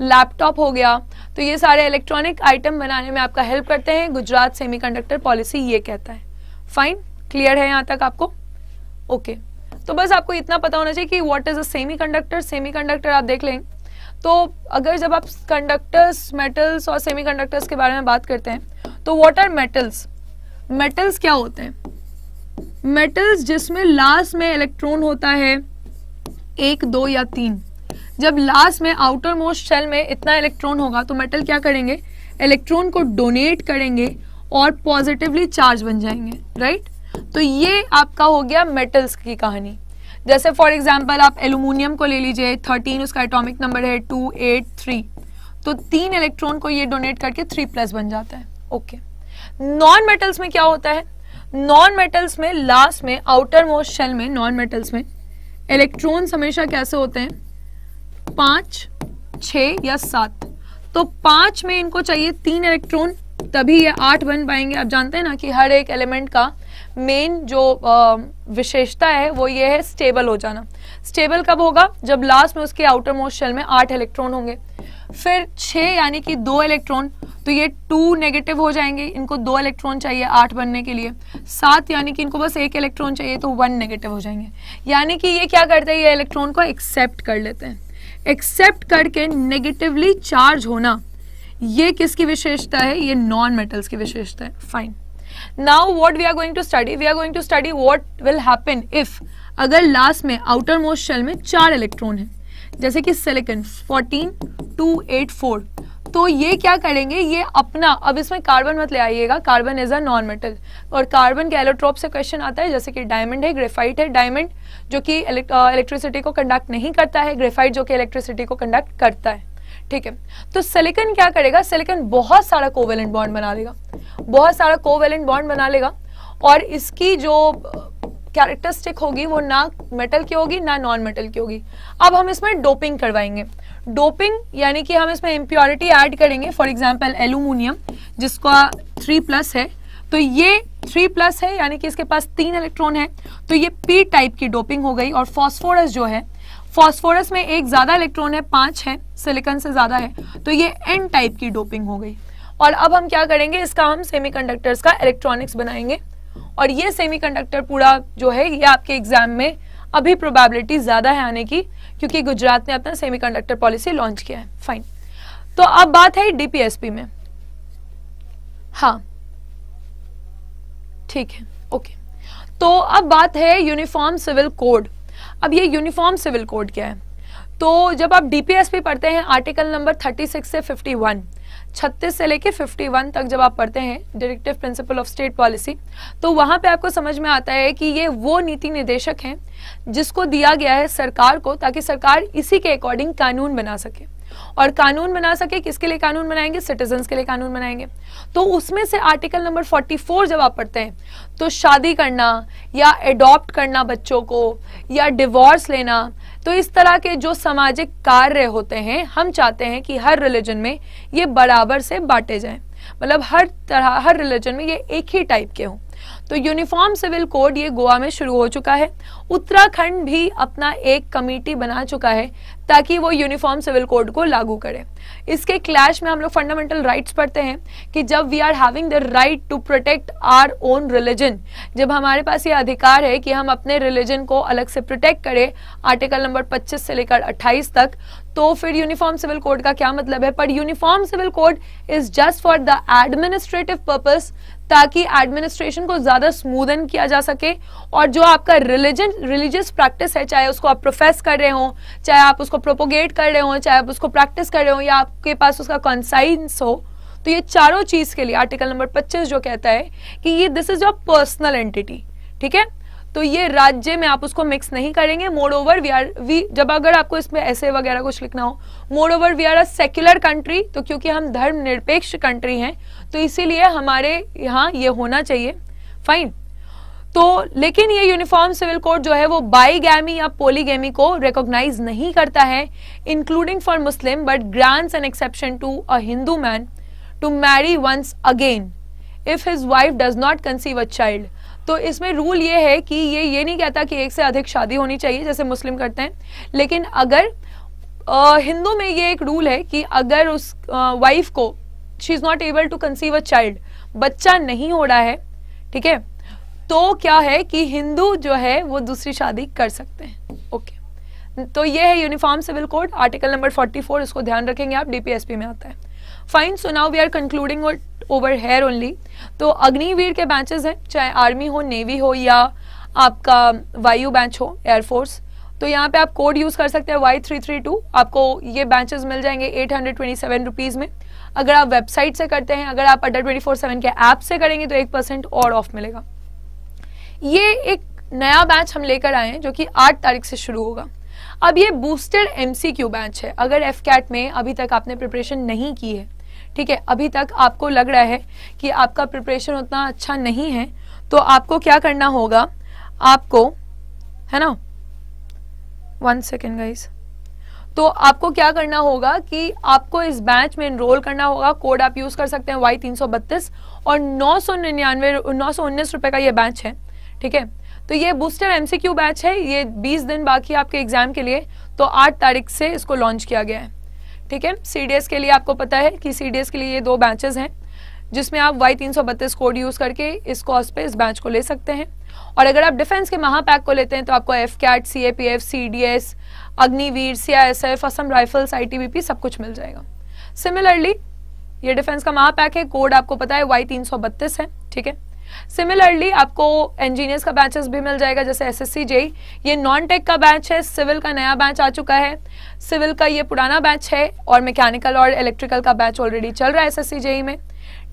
[SPEAKER 1] लैपटॉप हो गया तो ये सारे इलेक्ट्रॉनिक आइटम बनाने में आपका हेल्प करते हैं गुजरात सेमीकंडक्टर पॉलिसी ये कहता है फाइन क्लियर है यहाँ तक आपको ओके okay. तो बस आपको इतना पता होना चाहिए कि what is a semiconductor आप देख लें तो अगर जब आप कंडक्टर्स मेटल्स और कंडक्टर्स के बारे में बात करते हैं तो वॉट आर मेटल्स मेटल्स क्या होते हैं मेटल्स जिसमें लास्ट में इलेक्ट्रॉन होता है एक दो या तीन जब लास्ट में आउटर मोस्ट शेल में इतना इलेक्ट्रॉन होगा तो मेटल क्या करेंगे इलेक्ट्रॉन को डोनेट करेंगे और पॉजिटिवली चार्ज बन जाएंगे राइट तो ये आपका हो गया मेटल्स की कहानी जैसे फॉर एग्जाम्पल आप एलुमिनियम को ले लीजिए थर्टीन उसका एटॉमिक नंबर है टू एट थ्री तो तीन इलेक्ट्रॉन को ये डोनेट करके थ्री प्लस बन जाता है ओके नॉन मेटल्स में क्या होता है नॉन मेटल्स में लास्ट में आउटर मोस्ट शेल में नॉन मेटल्स में इलेक्ट्रॉन्स हमेशा कैसे होते हैं पांच छ या सात तो पांच में इनको चाहिए तीन इलेक्ट्रॉन तभी ये आठ बन पाएंगे आप जानते हैं ना कि हर एक एलिमेंट का मेन जो विशेषता है वो ये है स्टेबल हो जाना स्टेबल कब होगा जब लास्ट में उसके आउटर मोस्ट शेल में आठ इलेक्ट्रॉन होंगे फिर छः यानी कि दो इलेक्ट्रॉन तो ये टू नेगेटिव हो जाएंगे इनको दो इलेक्ट्रॉन चाहिए आठ बनने के लिए सात यानी कि इनको बस एक इलेक्ट्रॉन चाहिए तो वन नेगेटिव हो जाएंगे यानी कि ये क्या करते हैं ये इलेक्ट्रॉन को एक्सेप्ट कर लेते हैं एक्सेप्ट करके नेगेटिवली चार्ज होना ये किसकी विशेषता है ये नॉन मेटल्स की विशेषता है fine now what we are going to study we are going to study what will happen if अगर लास्ट में आउटर मोस्ट शेल में चार इलेक्ट्रॉन है जैसे कि सिलिकन फोर तो ये क्या करेंगे ये अपना अब इसमें कार्बन मत ले आइएगा carbon is a non metal और कार्बन के एलोट्रोप से क्वेश्चन आता है जैसे कि डायमंड है ग्रेफाइट है डायमंड जो कि इलेक्ट्रिसिटी को कंडक्ट नहीं करता है ग्रेफाइट जो कि इलेक्ट्रिसिटी को कंडक्ट करता है ठीक है तो सिलिकन क्या करेगा सिलिकन बहुत सारा कोवेलेंट बॉन्ड बना लेगा बहुत सारा कोवेलेंट बॉन्ड बना लेगा और इसकी जो कैरेक्टरिस्टिक होगी वो ना मेटल की होगी ना नॉन मेटल की होगी अब हम इसमें डोपिंग करवाएंगे डोपिंग यानी कि हम इसमें इम्प्योरिटी ऐड करेंगे फॉर एग्जाम्पल एलुमिनियम जिसका थ्री प्लस है तो ये थ्री प्लस है यानी कि इसके पास तीन इलेक्ट्रॉन है तो ये पी टाइप की डोपिंग हो गई और फॉस्फोरस जो है फॉस्फोरस में एक ज्यादा इलेक्ट्रॉन है पांच है सिलिकन से ज्यादा है तो ये एन टाइप की डोपिंग हो गई और अब हम क्या करेंगे इसका हम सेमीकंडक्टर्स का इलेक्ट्रॉनिक्स बनाएंगे और ये सेमीकंडक्टर पूरा जो है ये आपके एग्जाम में अभी प्रोबेबिलिटी ज्यादा है आने की क्योंकि गुजरात ने अपना सेमीकंडक्टर पॉलिसी लॉन्च किया है फाइन तो अब बात है डीपीएसपी में हाँ ठीक है ओके तो अब बात है यूनिफॉर्म सिविल कोड अब ये यूनिफॉर्म सिविल कोड क्या है तो जब आप डीपीएसपी पढ़ते हैं आर्टिकल नंबर 36 से 51 36 से लेके 51 तक जब आप पढ़ते हैं directive principle of state policy तो वहाँ पे आपको समझ में आता है कि ये वो नीति निर्देशक हैं जिसको दिया गया है सरकार को ताकि सरकार इसी के अकॉर्डिंग कानून बना सके और कानून बना सके किसके लिए कानून बनाएंगे सिटीजन के लिए कानून बनाएंगे तो उसमें से आर्टिकल नंबर 44 जब आप पढ़ते हैं तो शादी करना या एडॉप्ट करना बच्चों को या डिवोर्स लेना तो इस तरह के जो सामाजिक कार्य होते हैं हम चाहते हैं कि हर रिलीजन में ये बराबर से बांटे जाए मतलब हर तरह हर रिलीजन में ये एक ही टाइप के हों तो यूनिफॉर्म सिविल कोड ये गोवा में शुरू हो चुका है उत्तराखंड भी अपना एक कमेटी बना चुका है ताकि वो यूनिफॉर्म सिविल कोड को लागू करे इसके क्लैश में हम लोग फंडामेंटल राइट्स पढ़ते हैं कि जब we are having the right to protect our own religion जब हमारे पास ये अधिकार है कि हम अपने रिलीजन को अलग से प्रोटेक्ट करें आर्टिकल नंबर 25 से लेकर 28 तक तो फिर यूनिफॉर्म सिविल कोड का क्या मतलब है पर uniform civil code is just for the administrative purpose ताकि एडमिनिस्ट्रेशन को ज़्यादा स्मूदन किया जा सके और जो आपका रिलीजन रिलीजियस प्रैक्टिस है चाहे उसको आप प्रोफेस कर रहे हो चाहे आप उसको प्रोपोगेट कर रहे हो चाहे आप उसको प्रैक्टिस कर रहे हो या आपके पास उसका कॉन्साइंस हो तो ये चारों चीज़ के लिए आर्टिकल नंबर 25 जो कहता है कि ये this is your personal entity ठीक है तो ये राज्य में आप उसको मिक्स नहीं करेंगे moreover we are we जब अगर आपको इसमें ऐसे वगैरह कुछ लिखना हो moreover we are a secular country तो क्योंकि हम धर्म निरपेक्ष कंट्री हैं तो इसीलिए हमारे यहाँ ये होना चाहिए फाइन तो लेकिन ये यूनिफॉर्म सिविल कोड जो है वो बाईगैमी या पोलीगैमी को रिकॉग्नाइज नहीं करता है including for Muslim but grants an exception to a Hindu man to marry once again if his wife does not conceive a child तो इसमें रूल ये है कि ये ये नहीं कहता कि एक से अधिक शादी होनी चाहिए जैसे मुस्लिम करते हैं लेकिन अगर हिंदू में ये एक रूल है कि अगर उस वाइफ को she is not able to conceive a child बच्चा नहीं हो रहा है ठीक है तो क्या है कि हिंदू जो है वो दूसरी शादी कर सकते हैं ओके तो ये है uniform civil code article number 44 इसको ध्यान रखेंगे आप डीपीएसपी में आता है fine so now we are concluding over here only तो अग्निवीर के बैचेस हैं चाहे आर्मी हो नेवी हो या आपका वायु बैच हो एयरफोर्स तो यहाँ पे आप कोड यूज़ कर सकते हैं वाई थ्री थ्री टू आपको ये बैचेस मिल जाएंगे eight hundred twenty seven rupees में अगर आप वेबसाइट से करते हैं अगर आप अंडर ट्वेंटी फोर सेवन के ऐप से करेंगे तो एक परसेंट और ऑफ मिलेगा ये एक नया बैच हम लेकर आए हैं जो कि आठ तारीख से शुरू होगा अब ये बूस्टेड एमसीक्यू बैच है अगर एफ कैट में अभी तक आपने प्रिपरेशन नहीं की है ठीक है अभी तक आपको लग रहा है कि आपका प्रिपरेशन उतना अच्छा नहीं है तो आपको क्या करना होगा आपको है ना वन सेकेंड गाइज तो आपको क्या करना होगा कि आपको इस बैच में एनरोल करना होगा कोड आप यूज कर सकते हैं वाई तीन और नौ सौ निन्यानवे नौ सौ उन्नीस रुपए का ये बैच है ठीक है तो ये बूस्टर एमसीक्यू बैच है ये 20 दिन बाकी आपके एग्जाम के लिए तो 8 तारीख से इसको लॉन्च किया गया है ठीक है सीडीएस के लिए आपको पता है कि सीडीएस के लिए ये दो बैचेस हैं जिसमें आप वाई तीन कोड यूज़ करके इस कॉस्ट पे इस बैच को ले सकते हैं और अगर आप डिफेंस के महापैक को लेते हैं तो आपको F cat C A P F C D S Agniveer C I S F Assam Rifles I T B P सब कुछ मिल जाएगा सिमिलरली ये डिफेंस का महापैक है कोड आपको पता है वाई तीन सौ बत्तीस है ठीक है सिमिलरली आपको इंजीनियर्स का बैचेस भी मिल जाएगा जैसे एस एस ये नॉन टेक का बैच है सिविल का नया बैच आ चुका है सिविल का ये पुराना बैच है और मैकेनिकल और इलेक्ट्रिकल का बैच ऑलरेडी चल रहा है एस एस में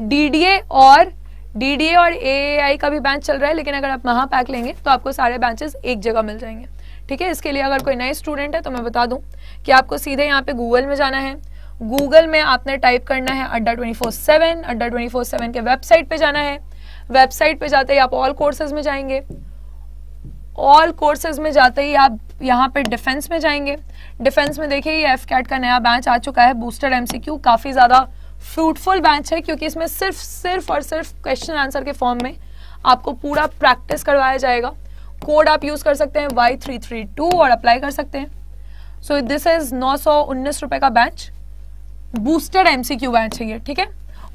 [SPEAKER 1] डी और डी और ए का भी बैच चल रहा है लेकिन अगर आप महापैक लेंगे तो आपको सारे बैचेस एक जगह मिल जाएंगे ठीक है इसके लिए अगर कोई नए स्टूडेंट है तो मैं बता दूं कि आपको सीधे यहाँ पर गूगल में जाना है गूगल में आपने टाइप करना है Adda twenty four seven Adda twenty four seven के वेबसाइट पे जाना है वेबसाइट पे जाते ही आप ऑल कोर्सेज में जाएंगे ऑल कोर्सेज में जाते ही आप यहाँ पे डिफेंस में जाएंगे डिफेंस में देखिए ये एफ कैट का नया बैच आ चुका है बूस्टेड एमसीक्यू काफ़ी ज़्यादा फ्रूटफुल बैच है क्योंकि इसमें सिर्फ सिर्फ और सिर्फ क्वेश्चन आंसर के फॉर्म में आपको पूरा प्रैक्टिस करवाया जाएगा कोड आप यूज़ कर सकते हैं वाई थ्री थ्री टू और अप्लाई कर सकते हैं सो दिस इज़ नौ सौ उन्नीस रुपए का बैच बूस्टेड एमसीक्यू बैच है ये ठीक है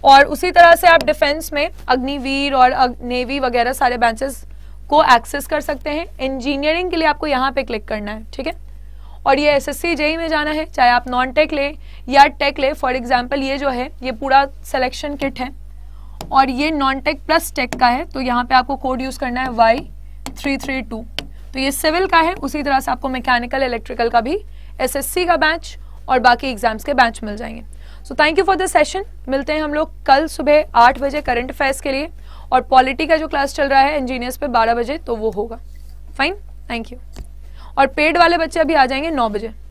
[SPEAKER 1] और उसी तरह से आप डिफेंस में अग्निवीर और अग, नेवी वगैरह सारे ब्रांचेस को एक्सेस कर सकते हैं इंजीनियरिंग के लिए आपको यहाँ पे क्लिक करना है ठीक है और ये एस एस जेई में जाना है चाहे आप नॉन टेक ले या टेक ले फॉर एग्जाम्पल ये जो है ये पूरा सिलेक्शन किट है और ये नॉन टेक प्लस टेक का है तो यहाँ पे आपको कोड यूज़ करना है वाई थ्री थ्री टू तो ये सिविल का है उसी तरह से आपको मैकेनिकल इलेक्ट्रिकल का भी एसएससी का बैच और बाकी एग्जाम्स के बैच मिल जाएंगे so thank you for this session मिलते हैं हम लोग कल सुबह आठ बजे करंट अफेयर्स के लिए और पॉलिटी का जो क्लास चल रहा है इंजीनियर्स पे बारह बजे तो वो होगा फाइन थैंक यू और पेड वाले बच्चे अभी आ जाएंगे नौ बजे